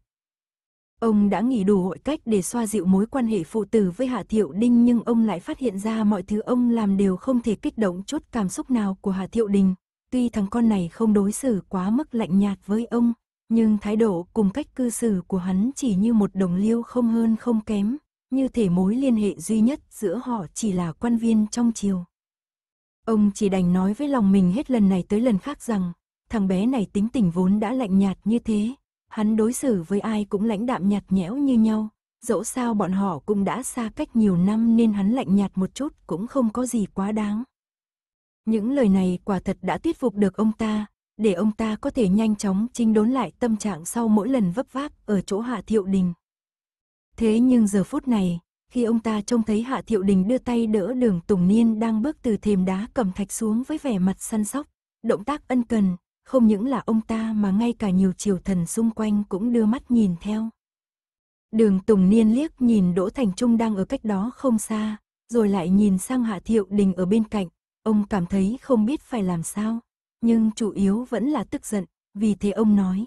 Ông đã nghĩ đủ mọi cách để xoa dịu mối quan hệ phụ tử với Hạ Thiệu Đinh nhưng ông lại phát hiện ra mọi thứ ông làm đều không thể kích động chút cảm xúc nào của Hạ Thiệu Đình. Tuy thằng con này không đối xử quá mức lạnh nhạt với ông, nhưng thái độ cùng cách cư xử của hắn chỉ như một đồng liêu không hơn không kém, như thể mối liên hệ duy nhất giữa họ chỉ là quan viên trong triều. Ông chỉ đành nói với lòng mình hết lần này tới lần khác rằng, thằng bé này tính tình vốn đã lạnh nhạt như thế, hắn đối xử với ai cũng lãnh đạm nhạt nhẽo như nhau, dẫu sao bọn họ cũng đã xa cách nhiều năm nên hắn lạnh nhạt một chút cũng không có gì quá đáng. Những lời này quả thật đã thuyết phục được ông ta, để ông ta có thể nhanh chóng chinh đốn lại tâm trạng sau mỗi lần vấp vác ở chỗ Hạ Thiệu Đình. Thế nhưng giờ phút này, khi ông ta trông thấy Hạ Thiệu Đình đưa tay đỡ đường Tùng Niên đang bước từ thềm đá cầm thạch xuống với vẻ mặt săn sóc, động tác ân cần, không những là ông ta mà ngay cả nhiều triều thần xung quanh cũng đưa mắt nhìn theo. Đường Tùng Niên liếc nhìn Đỗ Thành Trung đang ở cách đó không xa, rồi lại nhìn sang Hạ Thiệu Đình ở bên cạnh, Ông cảm thấy không biết phải làm sao, nhưng chủ yếu vẫn là tức giận, vì thế ông nói.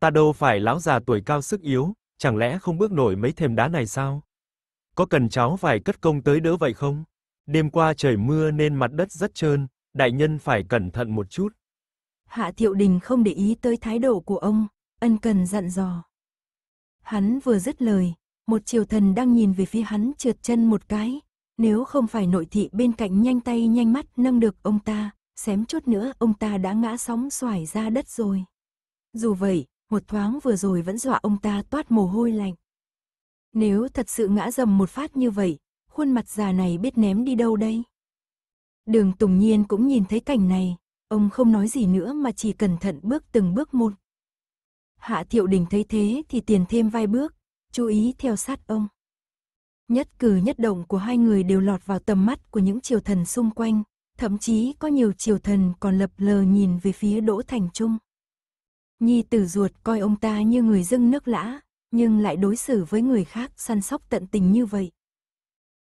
Ta đâu phải lão già tuổi cao sức yếu, chẳng lẽ không bước nổi mấy thềm đá này sao? Có cần cháu phải cất công tới đỡ vậy không? Đêm qua trời mưa nên mặt đất rất trơn, đại nhân phải cẩn thận một chút. Hạ Thiệu Đình không để ý tới thái độ của ông, ân cần dặn dò. Hắn vừa dứt lời, một triều thần đang nhìn về phía hắn trượt chân một cái, nếu không phải nội thị bên cạnh nhanh tay nhanh mắt nâng được ông ta, xém chút nữa ông ta đã ngã sóng xoài ra đất rồi. Dù vậy, một thoáng vừa rồi vẫn dọa ông ta toát mồ hôi lạnh. Nếu thật sự ngã dầm một phát như vậy, khuôn mặt già này biết ném đi đâu đây? Đường Tùng Nhiên cũng nhìn thấy cảnh này, ông không nói gì nữa mà chỉ cẩn thận bước từng bước một. Hạ Thiệu Đình thấy thế thì tiền thêm vài bước, chú ý theo sát ông. Nhất cử nhất động của hai người đều lọt vào tầm mắt của những triều thần xung quanh, thậm chí có nhiều triều thần còn lập lờ nhìn về phía Đỗ Thành Trung. Nhi tử ruột coi ông ta như người dưng nước lã, nhưng lại đối xử với người khác săn sóc tận tình như vậy.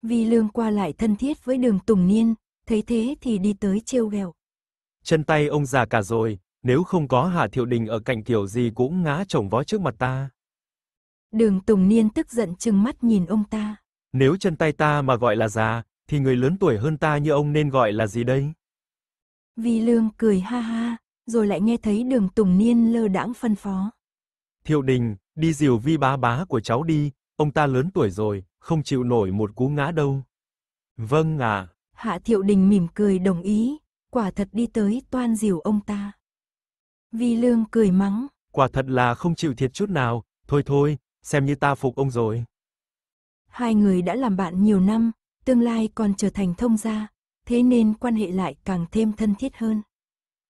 Vì lương qua lại thân thiết với đường Tùng Niên, thấy thế thì đi tới trêu ghẹo. Chân tay ông già cả rồi, nếu không có Hà Thiệu Đình ở cạnh kiểu gì cũng ngã chồng vó trước mặt ta. Đường Tùng Niên tức giận chừng mắt nhìn ông ta. Nếu chân tay ta mà gọi là già, thì người lớn tuổi hơn ta như ông nên gọi là gì đây? Vi Lương cười ha ha, rồi lại nghe thấy đường Tùng Niên lơ đãng phân phó. Thiệu đình, đi dìu vi bá bá của cháu đi, ông ta lớn tuổi rồi, không chịu nổi một cú ngã đâu. Vâng ạ. Hạ Thiệu Đình mỉm cười đồng ý, quả thật đi tới toan dìu ông ta. Vi Lương cười mắng. Quả thật là không chịu thiệt chút nào, thôi thôi, xem như ta phục ông rồi. Hai người đã làm bạn nhiều năm, tương lai còn trở thành thông gia, thế nên quan hệ lại càng thêm thân thiết hơn.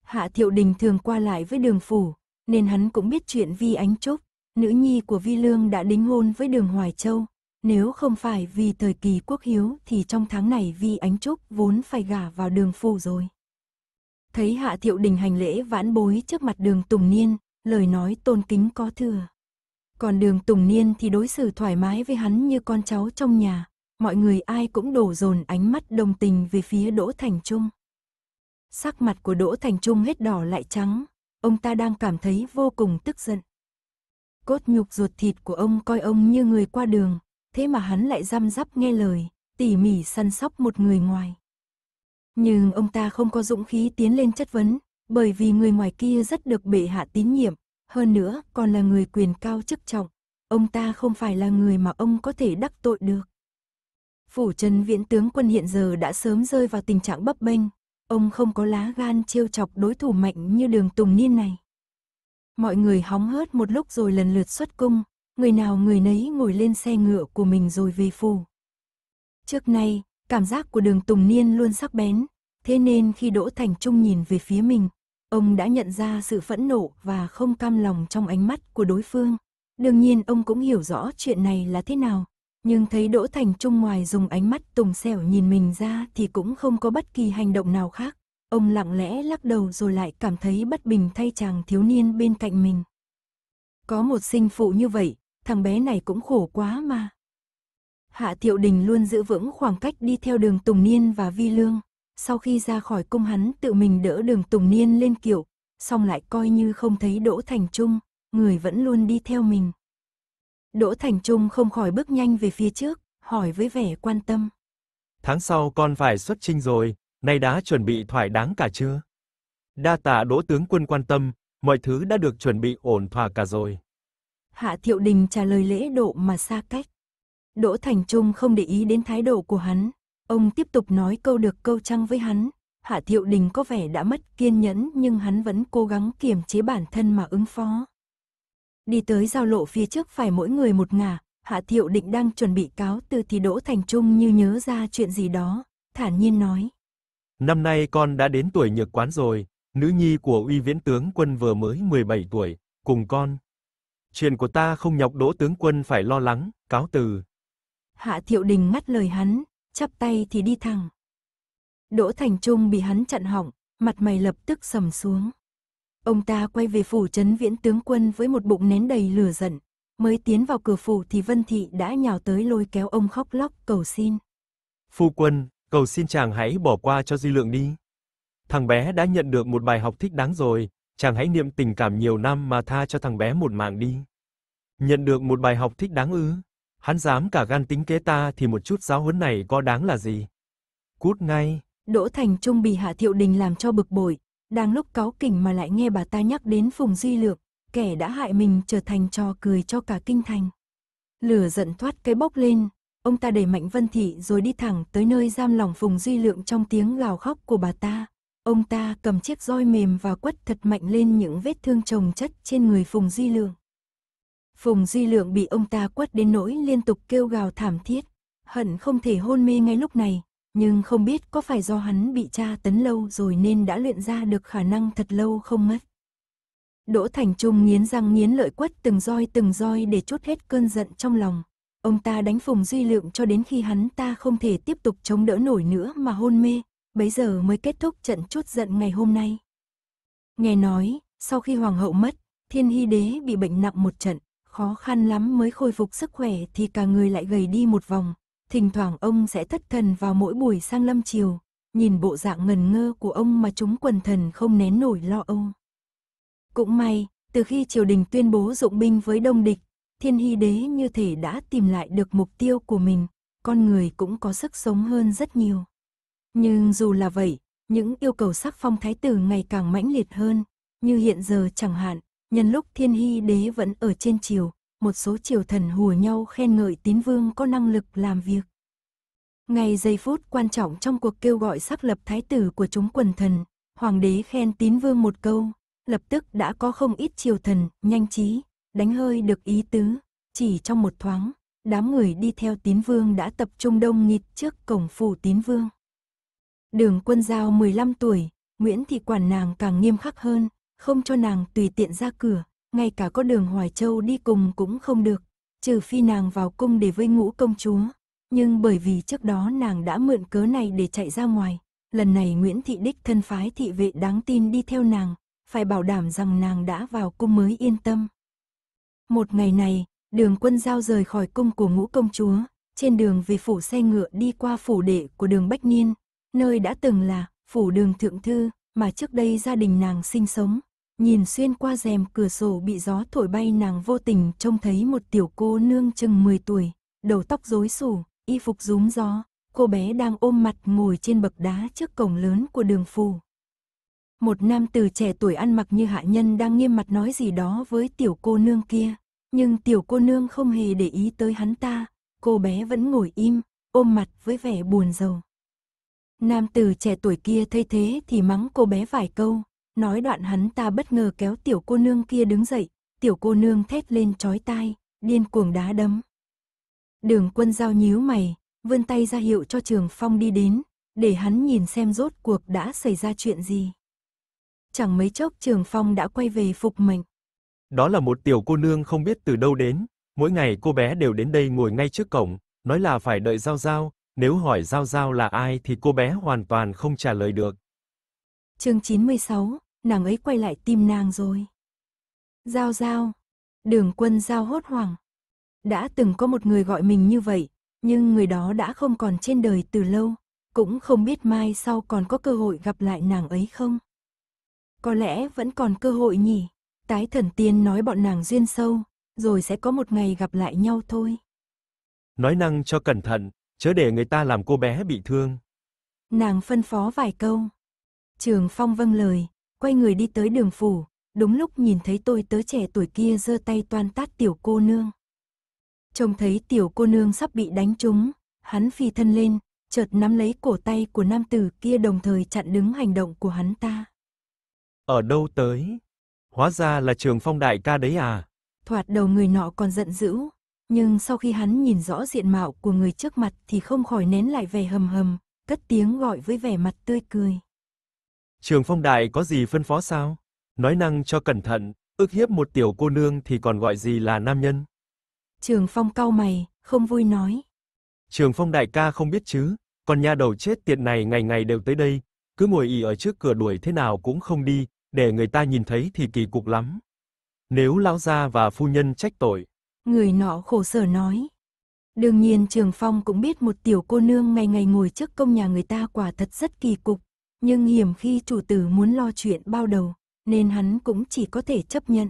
Hạ Thiệu Đình thường qua lại với đường phủ, nên hắn cũng biết chuyện Vi Ánh Trúc, nữ nhi của Vi Lương đã đính hôn với đường Hoài Châu. Nếu không phải vì thời kỳ quốc hiếu thì trong tháng này Vi Ánh Trúc vốn phải gả vào đường phủ rồi. Thấy Hạ Thiệu Đình hành lễ vãn bối trước mặt đường Tùng Niên, lời nói tôn kính có thừa. Còn đường Tùng Niên thì đối xử thoải mái với hắn như con cháu trong nhà, mọi người ai cũng đổ dồn ánh mắt đồng tình về phía Đỗ Thành Trung. Sắc mặt của Đỗ Thành Trung hết đỏ lại trắng, ông ta đang cảm thấy vô cùng tức giận. Cốt nhục ruột thịt của ông coi ông như người qua đường, thế mà hắn lại răm rắp nghe lời, tỉ mỉ săn sóc một người ngoài. Nhưng ông ta không có dũng khí tiến lên chất vấn, bởi vì người ngoài kia rất được bệ hạ tín nhiệm, hơn nữa còn là người quyền cao chức trọng, ông ta không phải là người mà ông có thể đắc tội được. Phủ Trần Viễn tướng quân hiện giờ đã sớm rơi vào tình trạng bấp bênh, ông không có lá gan trêu chọc đối thủ mạnh như đường Tùng Niên này. Mọi người hóng hớt một lúc rồi lần lượt xuất cung, người nào người nấy ngồi lên xe ngựa của mình rồi về phủ. Trước nay, cảm giác của đường Tùng Niên luôn sắc bén, thế nên khi Đỗ Thành Trung nhìn về phía mình, Ông đã nhận ra sự phẫn nộ và không cam lòng trong ánh mắt của đối phương. Đương nhiên ông cũng hiểu rõ chuyện này là thế nào, nhưng thấy Đỗ Thành Trung ngoài dùng ánh mắt tùng xẻo nhìn mình ra thì cũng không có bất kỳ hành động nào khác. Ông lặng lẽ lắc đầu rồi lại cảm thấy bất bình thay chàng thiếu niên bên cạnh mình. Có một sinh phụ như vậy, thằng bé này cũng khổ quá mà. Hạ Thiệu Đình luôn giữ vững khoảng cách đi theo đường Tùng Niên và Vi Lương sau khi ra khỏi cung hắn tự mình đỡ đường Tùng Niên lên kiệu, xong lại coi như không thấy Đỗ Thành Trung, người vẫn luôn đi theo mình. Đỗ Thành Trung không khỏi bước nhanh về phía trước, hỏi với vẻ quan tâm. Tháng sau con phải xuất trinh rồi, nay đã chuẩn bị thoải đáng cả chưa? Đa tạ Đỗ tướng quân quan tâm, mọi thứ đã được chuẩn bị ổn thỏa cả rồi. Hạ Thiệu Đình trả lời lễ độ mà xa cách. Đỗ Thành Trung không để ý đến thái độ của hắn, Ông tiếp tục nói câu được câu trăng với hắn. Hạ Thiệu Đình có vẻ đã mất kiên nhẫn nhưng hắn vẫn cố gắng kiềm chế bản thân mà ứng phó. Đi tới giao lộ phía trước phải mỗi người một ngả, Hạ Thiệu Định đang chuẩn bị cáo từ thì Đỗ Thành Trung như nhớ ra chuyện gì đó, thản nhiên nói. Năm nay con đã đến tuổi nhược quán rồi, nữ nhi của uy viễn tướng quân vừa mới 17 tuổi, cùng con. Chuyện của ta không nhọc Đỗ tướng quân phải lo lắng, cáo từ. Hạ Thiệu Đình ngắt lời hắn, chắp tay thì đi thẳng. Đỗ Thành Trung bị hắn chặn hỏng, mặt mày lập tức sầm xuống. Ông ta quay về phủ trấn viễn tướng quân với một bụng nén đầy lửa giận, mới tiến vào cửa phủ thì Vân Thị đã nhào tới lôi kéo ông khóc lóc cầu xin. Phu quân, cầu xin chàng hãy bỏ qua cho Di Lượng đi. Thằng bé đã nhận được một bài học thích đáng rồi, chàng hãy niệm tình cảm nhiều năm mà tha cho thằng bé một mạng đi. Nhận được một bài học thích đáng ư? Hắn dám cả gan tính kế ta thì một chút giáo huấn này có đáng là gì? Cút ngay. Đỗ Thành Trung bị Hạ Thiệu Đình làm cho bực bội, đang lúc cáu kỉnh mà lại nghe bà ta nhắc đến Phùng Duy Lược, kẻ đã hại mình trở thành trò cười cho cả kinh thành. Lửa giận thoát cái bốc lên, ông ta đẩy mạnh Vân Thị rồi đi thẳng tới nơi giam lỏng Phùng Duy Lượng trong tiếng gào khóc của bà ta. Ông ta cầm chiếc roi mềm và quất thật mạnh lên những vết thương trồng chất trên người Phùng Duy Lượng. Phùng Duy Lượng bị ông ta quất đến nỗi liên tục kêu gào thảm thiết, hận không thể hôn mê ngay lúc này, nhưng không biết có phải do hắn bị tra tấn lâu rồi nên đã luyện ra được khả năng thật lâu không mất. Đỗ Thành Trung nghiến răng nghiến lợi quất từng roi từng roi để chốt hết cơn giận trong lòng. Ông ta đánh Phùng Duy Lượng cho đến khi hắn ta không thể tiếp tục chống đỡ nổi nữa mà hôn mê, bấy giờ mới kết thúc trận chốt giận ngày hôm nay. Nghe nói, sau khi Hoàng hậu mất, Thiên Hy Đế bị bệnh nặng một trận, khó khăn lắm mới khôi phục sức khỏe thì cả người lại gầy đi một vòng. Thỉnh thoảng ông sẽ thất thần vào mỗi buổi sang lâm chiều, nhìn bộ dạng ngần ngơ của ông mà chúng quần thần không nén nổi lo âu. Cũng may, từ khi triều đình tuyên bố dụng binh với đông địch, thiên hy đế như thể đã tìm lại được mục tiêu của mình, con người cũng có sức sống hơn rất nhiều. Nhưng dù là vậy, những yêu cầu sắc phong thái tử ngày càng mãnh liệt hơn, như hiện giờ chẳng hạn, Nhân lúc thiên hy đế vẫn ở trên triều, một số triều thần hùa nhau khen ngợi tín vương có năng lực làm việc. Ngày giây phút quan trọng trong cuộc kêu gọi xác lập thái tử của chúng quần thần, hoàng đế khen tín vương một câu, lập tức đã có không ít triều thần, nhanh trí, đánh hơi được ý tứ, chỉ trong một thoáng, đám người đi theo tín vương đã tập trung đông nghịt trước cổng phủ tín vương. Đường quân giao 15 tuổi, Nguyễn Thị Quản nàng càng nghiêm khắc hơn, không cho nàng tùy tiện ra cửa, ngay cả có đường Hoài Châu đi cùng cũng không được, trừ phi nàng vào cung để với ngũ công chúa. Nhưng bởi vì trước đó nàng đã mượn cớ này để chạy ra ngoài, lần này Nguyễn Thị Đích thân phái thị vệ đáng tin đi theo nàng, phải bảo đảm rằng nàng đã vào cung mới yên tâm. Một ngày này, đường quân giao rời khỏi cung của ngũ công chúa, trên đường về phủ xe ngựa đi qua phủ đệ của đường Bách Niên, nơi đã từng là phủ đường Thượng Thư mà trước đây gia đình nàng sinh sống, nhìn xuyên qua rèm cửa sổ bị gió thổi bay nàng vô tình trông thấy một tiểu cô nương chừng 10 tuổi, đầu tóc rối xù, y phục rúm gió, cô bé đang ôm mặt ngồi trên bậc đá trước cổng lớn của đường phù. Một nam từ trẻ tuổi ăn mặc như hạ nhân đang nghiêm mặt nói gì đó với tiểu cô nương kia, nhưng tiểu cô nương không hề để ý tới hắn ta, cô bé vẫn ngồi im, ôm mặt với vẻ buồn rầu. Nam từ trẻ tuổi kia thấy thế thì mắng cô bé vài câu, Nói đoạn hắn ta bất ngờ kéo tiểu cô nương kia đứng dậy, tiểu cô nương thét lên chói tai, điên cuồng đá đấm. Đường quân giao nhíu mày, vươn tay ra hiệu cho trường phong đi đến, để hắn nhìn xem rốt cuộc đã xảy ra chuyện gì. Chẳng mấy chốc trường phong đã quay về phục mệnh. Đó là một tiểu cô nương không biết từ đâu đến, mỗi ngày cô bé đều đến đây ngồi ngay trước cổng, nói là phải đợi giao giao, nếu hỏi giao giao là ai thì cô bé hoàn toàn không trả lời được, chương 96, nàng ấy quay lại tim nàng rồi. Giao giao, đường quân giao hốt hoảng. Đã từng có một người gọi mình như vậy, nhưng người đó đã không còn trên đời từ lâu, cũng không biết mai sau còn có cơ hội gặp lại nàng ấy không. Có lẽ vẫn còn cơ hội nhỉ, tái thần tiên nói bọn nàng duyên sâu, rồi sẽ có một ngày gặp lại nhau thôi. Nói năng cho cẩn thận, chớ để người ta làm cô bé bị thương. Nàng phân phó vài câu, Trường Phong vâng lời, quay người đi tới đường phủ, đúng lúc nhìn thấy tôi tớ trẻ tuổi kia giơ tay toan tát tiểu cô nương. Trông thấy tiểu cô nương sắp bị đánh trúng, hắn phi thân lên, chợt nắm lấy cổ tay của nam tử kia đồng thời chặn đứng hành động của hắn ta. Ở đâu tới? Hóa ra là trường phong đại ca đấy à? Thoạt đầu người nọ còn giận dữ, nhưng sau khi hắn nhìn rõ diện mạo của người trước mặt thì không khỏi nén lại vẻ hầm hầm, cất tiếng gọi với vẻ mặt tươi cười. Trường phong đại có gì phân phó sao? Nói năng cho cẩn thận, ức hiếp một tiểu cô nương thì còn gọi gì là nam nhân? Trường phong cau mày, không vui nói. Trường phong đại ca không biết chứ, còn nha đầu chết tiệt này ngày ngày đều tới đây, cứ ngồi ỉ ở trước cửa đuổi thế nào cũng không đi, để người ta nhìn thấy thì kỳ cục lắm. Nếu lão gia và phu nhân trách tội. Người nọ khổ sở nói. Đương nhiên Trường Phong cũng biết một tiểu cô nương ngày ngày ngồi trước công nhà người ta quả thật rất kỳ cục nhưng hiểm khi chủ tử muốn lo chuyện bao đầu, nên hắn cũng chỉ có thể chấp nhận.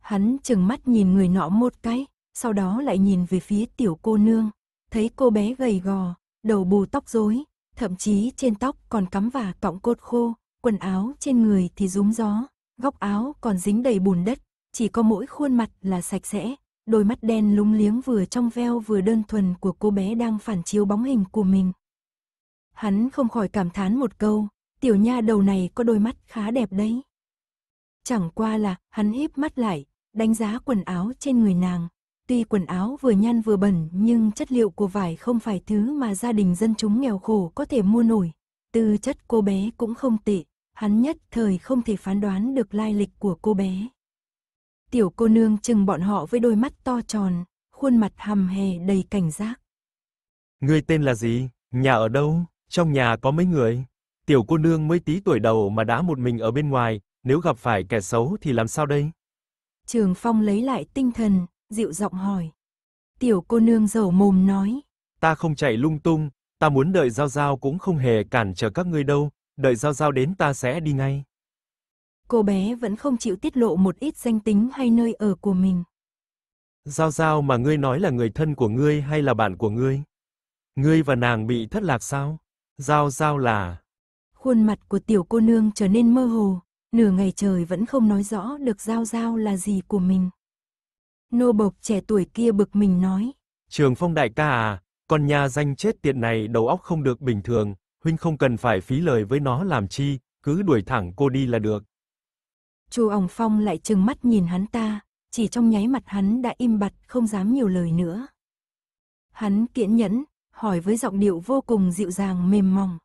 Hắn chừng mắt nhìn người nọ một cái, sau đó lại nhìn về phía tiểu cô nương, thấy cô bé gầy gò, đầu bù tóc rối, thậm chí trên tóc còn cắm và cọng cốt khô, quần áo trên người thì rúm gió, góc áo còn dính đầy bùn đất, chỉ có mỗi khuôn mặt là sạch sẽ, đôi mắt đen lúng liếng vừa trong veo vừa đơn thuần của cô bé đang phản chiếu bóng hình của mình hắn không khỏi cảm thán một câu, tiểu nha đầu này có đôi mắt khá đẹp đấy. Chẳng qua là, hắn híp mắt lại, đánh giá quần áo trên người nàng. Tuy quần áo vừa nhăn vừa bẩn nhưng chất liệu của vải không phải thứ mà gia đình dân chúng nghèo khổ có thể mua nổi. Tư chất cô bé cũng không tệ, hắn nhất thời không thể phán đoán được lai lịch của cô bé. Tiểu cô nương chừng bọn họ với đôi mắt to tròn, khuôn mặt hầm hè đầy cảnh giác. người tên là gì, nhà ở đâu? Trong nhà có mấy người? Tiểu cô nương mới tí tuổi đầu mà đã một mình ở bên ngoài, nếu gặp phải kẻ xấu thì làm sao đây? Trường Phong lấy lại tinh thần, dịu giọng hỏi. Tiểu cô nương dầu mồm nói. Ta không chạy lung tung, ta muốn đợi Giao Giao cũng không hề cản trở các ngươi đâu, đợi Giao Giao đến ta sẽ đi ngay. Cô bé vẫn không chịu tiết lộ một ít danh tính hay nơi ở của mình. Giao Giao mà ngươi nói là người thân của ngươi hay là bạn của ngươi? Ngươi và nàng bị thất lạc sao? Giao giao là... Khuôn mặt của tiểu cô nương trở nên mơ hồ, nửa ngày trời vẫn không nói rõ được giao giao là gì của mình. Nô bộc trẻ tuổi kia bực mình nói. Trường phong đại ca à, con nhà danh chết tiệt này đầu óc không được bình thường, huynh không cần phải phí lời với nó làm chi, cứ đuổi thẳng cô đi là được. Chu Ong Phong lại trừng mắt nhìn hắn ta, chỉ trong nháy mặt hắn đã im bặt không dám nhiều lời nữa. Hắn kiễn nhẫn, hỏi với giọng điệu vô cùng dịu dàng mềm mỏng.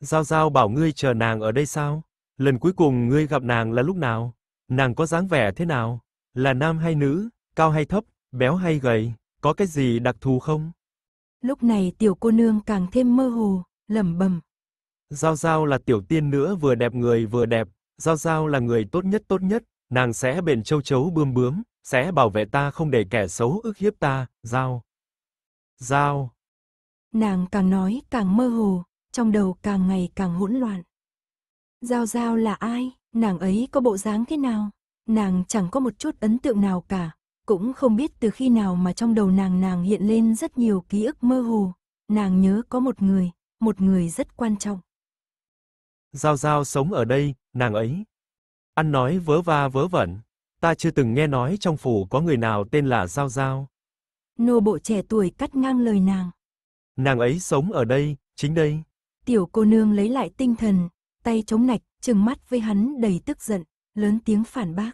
Giao Giao bảo ngươi chờ nàng ở đây sao? Lần cuối cùng ngươi gặp nàng là lúc nào? Nàng có dáng vẻ thế nào? Là nam hay nữ, cao hay thấp, béo hay gầy, có cái gì đặc thù không? Lúc này tiểu cô nương càng thêm mơ hồ, lẩm bẩm. Giao Giao là tiểu tiên nữa vừa đẹp người vừa đẹp, Giao Giao là người tốt nhất tốt nhất, nàng sẽ bền châu chấu bươm bướm, sẽ bảo vệ ta không để kẻ xấu ức hiếp ta, Giao. Giao. Nàng càng nói càng mơ hồ, trong đầu càng ngày càng hỗn loạn. Giao Giao là ai? Nàng ấy có bộ dáng thế nào? Nàng chẳng có một chút ấn tượng nào cả, cũng không biết từ khi nào mà trong đầu nàng nàng hiện lên rất nhiều ký ức mơ hồ. Nàng nhớ có một người, một người rất quan trọng. Giao Giao sống ở đây, nàng ấy. Ăn nói vớ va vớ vẩn, ta chưa từng nghe nói trong phủ có người nào tên là Giao Giao. Nô bộ trẻ tuổi cắt ngang lời nàng. Nàng ấy sống ở đây, chính đây. Tiểu cô nương lấy lại tinh thần, tay chống nạch, trừng mắt với hắn đầy tức giận, lớn tiếng phản bác.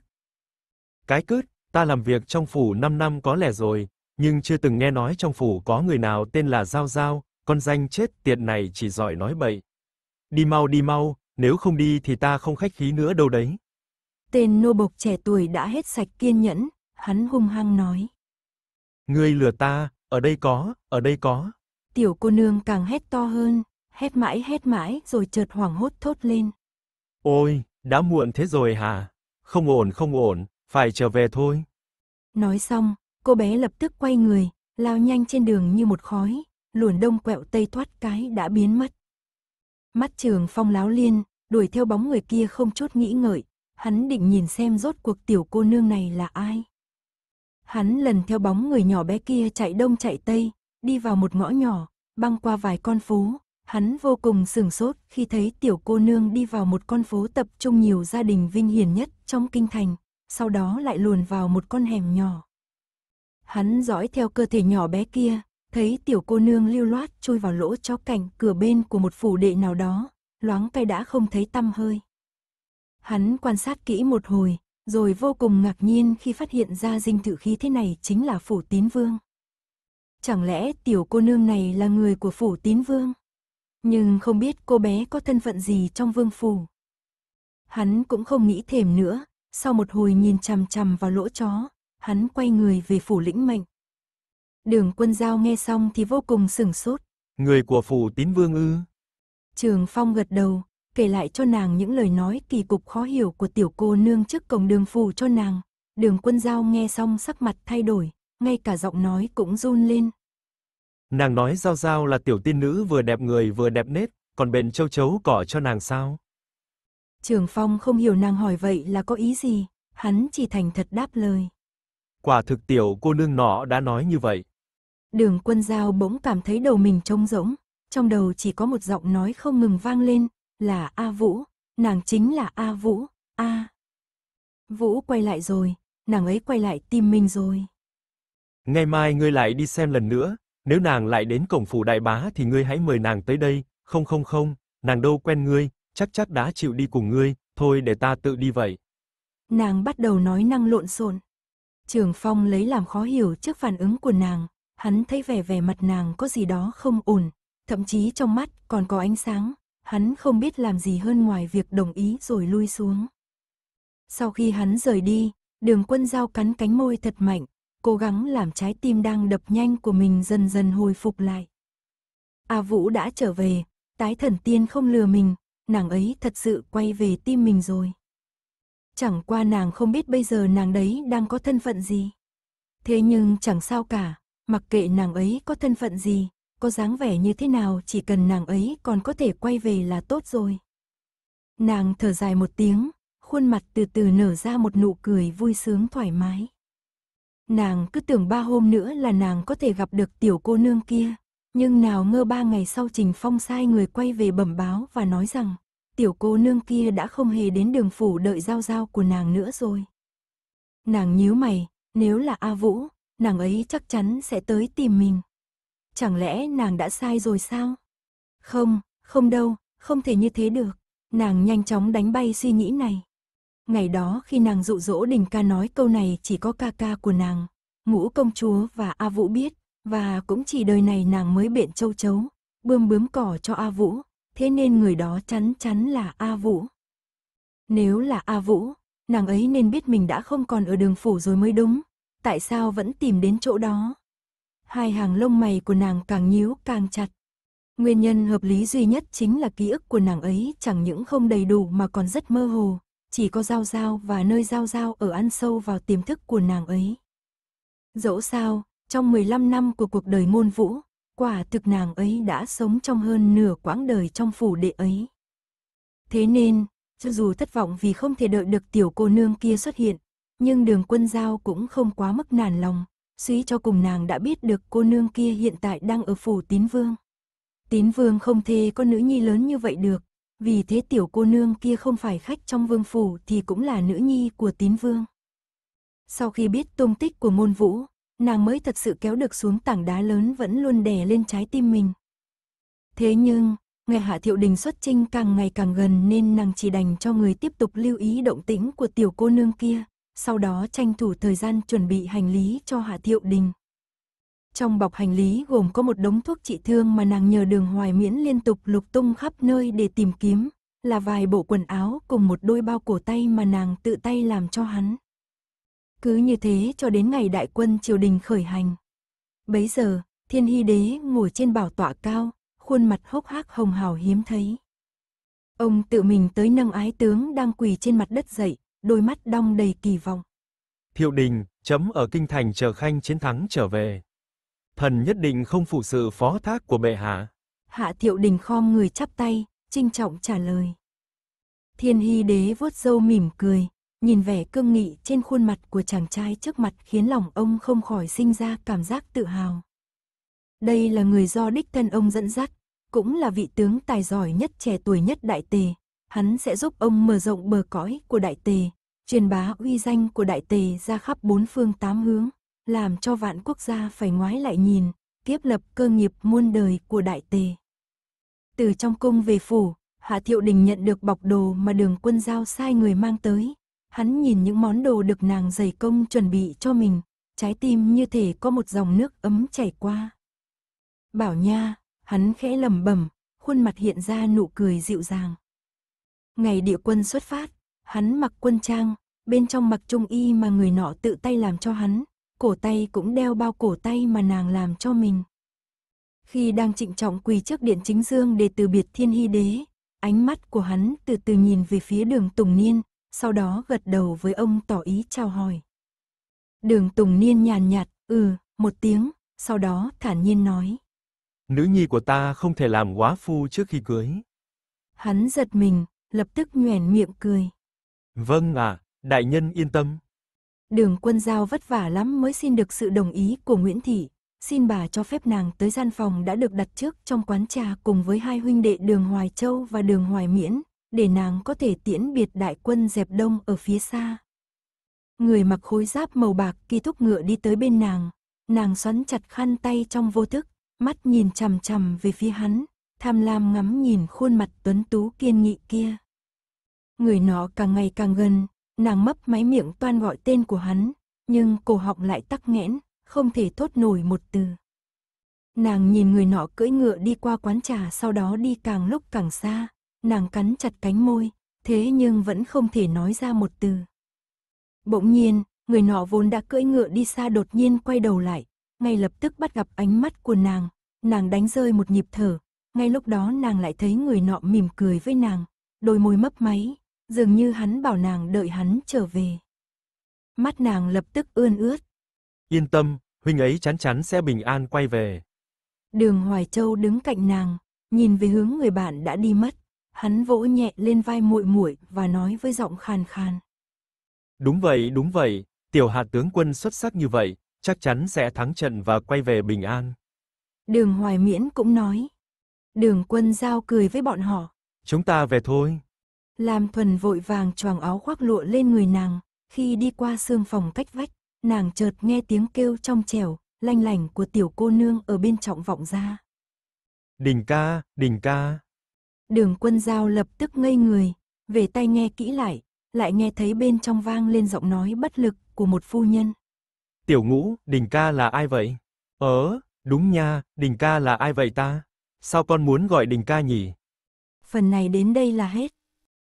Cái cướp ta làm việc trong phủ 5 năm có lẽ rồi, nhưng chưa từng nghe nói trong phủ có người nào tên là Giao Giao, con danh chết tiệt này chỉ giỏi nói bậy. Đi mau đi mau, nếu không đi thì ta không khách khí nữa đâu đấy. Tên nô bộc trẻ tuổi đã hết sạch kiên nhẫn, hắn hung hăng nói. Ngươi lừa ta, ở đây có, ở đây có. Tiểu cô nương càng hét to hơn, hét mãi hét mãi rồi chợt hoảng hốt thốt lên. Ôi, đã muộn thế rồi hả? Không ổn không ổn, phải trở về thôi. Nói xong, cô bé lập tức quay người, lao nhanh trên đường như một khói, luồn đông quẹo tây thoát cái đã biến mất. Mắt trường phong láo liên, đuổi theo bóng người kia không chút nghĩ ngợi, hắn định nhìn xem rốt cuộc tiểu cô nương này là ai. Hắn lần theo bóng người nhỏ bé kia chạy đông chạy tây, đi vào một ngõ nhỏ, băng qua vài con phố, hắn vô cùng sửng sốt khi thấy tiểu cô nương đi vào một con phố tập trung nhiều gia đình vinh hiển nhất trong kinh thành, sau đó lại luồn vào một con hẻm nhỏ. Hắn dõi theo cơ thể nhỏ bé kia, thấy tiểu cô nương lưu loát chui vào lỗ chó cạnh cửa bên của một phủ đệ nào đó, loáng cây đã không thấy tăm hơi. Hắn quan sát kỹ một hồi, rồi vô cùng ngạc nhiên khi phát hiện ra dinh thự khí thế này chính là phủ tín vương. Chẳng lẽ tiểu cô nương này là người của phủ tín vương? Nhưng không biết cô bé có thân phận gì trong vương phủ. Hắn cũng không nghĩ thèm nữa, sau một hồi nhìn chằm chằm vào lỗ chó, hắn quay người về phủ lĩnh mệnh. Đường quân giao nghe xong thì vô cùng sửng sốt. Người của phủ tín vương ư. Trường Phong gật đầu, kể lại cho nàng những lời nói kỳ cục khó hiểu của tiểu cô nương trước cổng đường phủ cho nàng. Đường quân giao nghe xong sắc mặt thay đổi, ngay cả giọng nói cũng run lên. Nàng nói Giao Giao là tiểu tiên nữ vừa đẹp người vừa đẹp nết, còn bện châu chấu cỏ cho nàng sao? Trường Phong không hiểu nàng hỏi vậy là có ý gì, hắn chỉ thành thật đáp lời. Quả thực tiểu cô nương nọ đã nói như vậy. Đường quân giao bỗng cảm thấy đầu mình trông rỗng, trong đầu chỉ có một giọng nói không ngừng vang lên, là A Vũ, nàng chính là A Vũ, A. Vũ quay lại rồi, nàng ấy quay lại tìm mình rồi. Ngày mai ngươi lại đi xem lần nữa, nếu nàng lại đến cổng phủ đại bá thì ngươi hãy mời nàng tới đây, không không không, nàng đâu quen ngươi, chắc chắc đã chịu đi cùng ngươi, thôi để ta tự đi vậy. Nàng bắt đầu nói năng lộn xộn. Trường Phong lấy làm khó hiểu trước phản ứng của nàng, hắn thấy vẻ vẻ mặt nàng có gì đó không ổn, thậm chí trong mắt còn có ánh sáng, hắn không biết làm gì hơn ngoài việc đồng ý rồi lui xuống. Sau khi hắn rời đi, đường quân giao cắn cánh môi thật mạnh, cố gắng làm trái tim đang đập nhanh của mình dần dần hồi phục lại. A Vũ đã trở về, tái thần tiên không lừa mình, nàng ấy thật sự quay về tim mình rồi. Chẳng qua nàng không biết bây giờ nàng đấy đang có thân phận gì. Thế nhưng chẳng sao cả, mặc kệ nàng ấy có thân phận gì, có dáng vẻ như thế nào chỉ cần nàng ấy còn có thể quay về là tốt rồi. Nàng thở dài một tiếng, khuôn mặt từ từ nở ra một nụ cười vui sướng thoải mái. Nàng cứ tưởng ba hôm nữa là nàng có thể gặp được tiểu cô nương kia. Nhưng nào ngơ ba ngày sau Trình Phong sai người quay về bẩm báo và nói rằng tiểu cô nương kia đã không hề đến đường phủ đợi giao giao của nàng nữa rồi. Nàng nhíu mày, nếu là A Vũ, nàng ấy chắc chắn sẽ tới tìm mình. Chẳng lẽ nàng đã sai rồi sao? Không, không đâu, không thể như thế được. Nàng nhanh chóng đánh bay suy nghĩ này. Ngày đó khi nàng dụ dỗ đình ca nói câu này chỉ có ca ca của nàng, ngũ công chúa và A Vũ biết, và cũng chỉ đời này nàng mới biện châu chấu, bươm bướm cỏ cho A Vũ, thế nên người đó chắn chắn là A Vũ. Nếu là A Vũ, nàng ấy nên biết mình đã không còn ở đường phủ rồi mới đúng, tại sao vẫn tìm đến chỗ đó. Hai hàng lông mày của nàng càng nhíu càng chặt. Nguyên nhân hợp lý duy nhất chính là ký ức của nàng ấy chẳng những không đầy đủ mà còn rất mơ hồ, chỉ có Giao Giao và nơi Giao Giao ở ăn sâu vào tiềm thức của nàng ấy. Dẫu sao, trong 15 năm của cuộc đời môn vũ, quả thực nàng ấy đã sống trong hơn nửa quãng đời trong phủ đệ ấy. Thế nên, cho dù thất vọng vì không thể đợi được tiểu cô nương kia xuất hiện, nhưng đường quân giao cũng không quá mức nản lòng, suy cho cùng nàng đã biết được cô nương kia hiện tại đang ở phủ tín vương. Tín vương không thể có nữ nhi lớn như vậy được, vì thế tiểu cô nương kia không phải khách trong vương phủ thì cũng là nữ nhi của tín vương. Sau khi biết tung tích của môn vũ, nàng mới thật sự kéo được xuống tảng đá lớn vẫn luôn đè lên trái tim mình. Thế nhưng, nghe Hạ Thiệu Đình xuất trinh càng ngày càng gần nên nàng chỉ đành cho người tiếp tục lưu ý động tĩnh của tiểu cô nương kia, sau đó tranh thủ thời gian chuẩn bị hành lý cho Hạ Thiệu Đình. Trong bọc hành lý gồm có một đống thuốc trị thương mà nàng nhờ đường hoài miễn liên tục lục tung khắp nơi để tìm kiếm, là vài bộ quần áo cùng một đôi bao cổ tay mà nàng tự tay làm cho hắn. Cứ như thế cho đến ngày đại quân triều đình khởi hành. Bấy giờ, thiên hy đế ngồi trên bảo tọa cao, khuôn mặt hốc hác hồng hào hiếm thấy. Ông tự mình tới nâng ái tướng đang quỳ trên mặt đất dậy, đôi mắt đong đầy kỳ vọng. Thiệu đình, chấm ở kinh thành chờ khanh chiến thắng trở về thần nhất định không phụ sự phó thác của bệ hạ. Hạ Thiệu Đình khom người chắp tay, trinh trọng trả lời. Thiên Hy Đế vuốt râu mỉm cười, nhìn vẻ cương nghị trên khuôn mặt của chàng trai trước mặt khiến lòng ông không khỏi sinh ra cảm giác tự hào. Đây là người do đích thân ông dẫn dắt, cũng là vị tướng tài giỏi nhất trẻ tuổi nhất đại tề. Hắn sẽ giúp ông mở rộng bờ cõi của đại tề, truyền bá uy danh của đại tề ra khắp bốn phương tám hướng làm cho vạn quốc gia phải ngoái lại nhìn, tiếp lập cơ nghiệp muôn đời của đại tề. Từ trong cung về phủ, Hạ Thiệu Đình nhận được bọc đồ mà đường quân giao sai người mang tới. Hắn nhìn những món đồ được nàng dày công chuẩn bị cho mình, trái tim như thể có một dòng nước ấm chảy qua. Bảo nha, hắn khẽ lầm bẩm khuôn mặt hiện ra nụ cười dịu dàng. Ngày địa quân xuất phát, hắn mặc quân trang, bên trong mặc trung y mà người nọ tự tay làm cho hắn, cổ tay cũng đeo bao cổ tay mà nàng làm cho mình. Khi đang trịnh trọng quỳ trước điện chính dương để từ biệt thiên hy đế, ánh mắt của hắn từ từ nhìn về phía đường Tùng Niên, sau đó gật đầu với ông tỏ ý chào hỏi. Đường Tùng Niên nhàn nhạt, ừ, một tiếng, sau đó thản nhiên nói. Nữ nhi của ta không thể làm quá phu trước khi cưới. Hắn giật mình, lập tức nhoẻn miệng cười. Vâng à, đại nhân yên tâm đường quân giao vất vả lắm mới xin được sự đồng ý của Nguyễn Thị. Xin bà cho phép nàng tới gian phòng đã được đặt trước trong quán trà cùng với hai huynh đệ đường Hoài Châu và đường Hoài Miễn, để nàng có thể tiễn biệt đại quân dẹp đông ở phía xa. Người mặc khối giáp màu bạc kỳ thúc ngựa đi tới bên nàng, nàng xoắn chặt khăn tay trong vô thức, mắt nhìn chằm chằm về phía hắn, tham lam ngắm nhìn khuôn mặt tuấn tú kiên nghị kia. Người nó càng ngày càng gần, Nàng mấp máy miệng toan gọi tên của hắn, nhưng cổ họng lại tắc nghẽn, không thể thốt nổi một từ. Nàng nhìn người nọ cưỡi ngựa đi qua quán trà sau đó đi càng lúc càng xa, nàng cắn chặt cánh môi, thế nhưng vẫn không thể nói ra một từ. Bỗng nhiên, người nọ vốn đã cưỡi ngựa đi xa đột nhiên quay đầu lại, ngay lập tức bắt gặp ánh mắt của nàng, nàng đánh rơi một nhịp thở, ngay lúc đó nàng lại thấy người nọ mỉm cười với nàng, đôi môi mấp máy, dường như hắn bảo nàng đợi hắn trở về. Mắt nàng lập tức ươn ướt. Yên tâm, huynh ấy chắn chắn sẽ bình an quay về. Đường Hoài Châu đứng cạnh nàng, nhìn về hướng người bạn đã đi mất, hắn vỗ nhẹ lên vai muội muội và nói với giọng khàn khàn. Đúng vậy, đúng vậy, tiểu hạt tướng quân xuất sắc như vậy, chắc chắn sẽ thắng trận và quay về bình an. Đường Hoài Miễn cũng nói. Đường quân giao cười với bọn họ. Chúng ta về thôi. Làm thuần vội vàng choàng áo khoác lụa lên người nàng, khi đi qua xương phòng cách vách, nàng chợt nghe tiếng kêu trong trẻo, lanh lành của tiểu cô nương ở bên trọng vọng ra. Đình ca, đình ca. Đường quân giao lập tức ngây người, về tay nghe kỹ lại, lại nghe thấy bên trong vang lên giọng nói bất lực của một phu nhân. Tiểu ngũ, đình ca là ai vậy? Ờ, đúng nha, đình ca là ai vậy ta? Sao con muốn gọi đình ca nhỉ? Phần này đến đây là hết.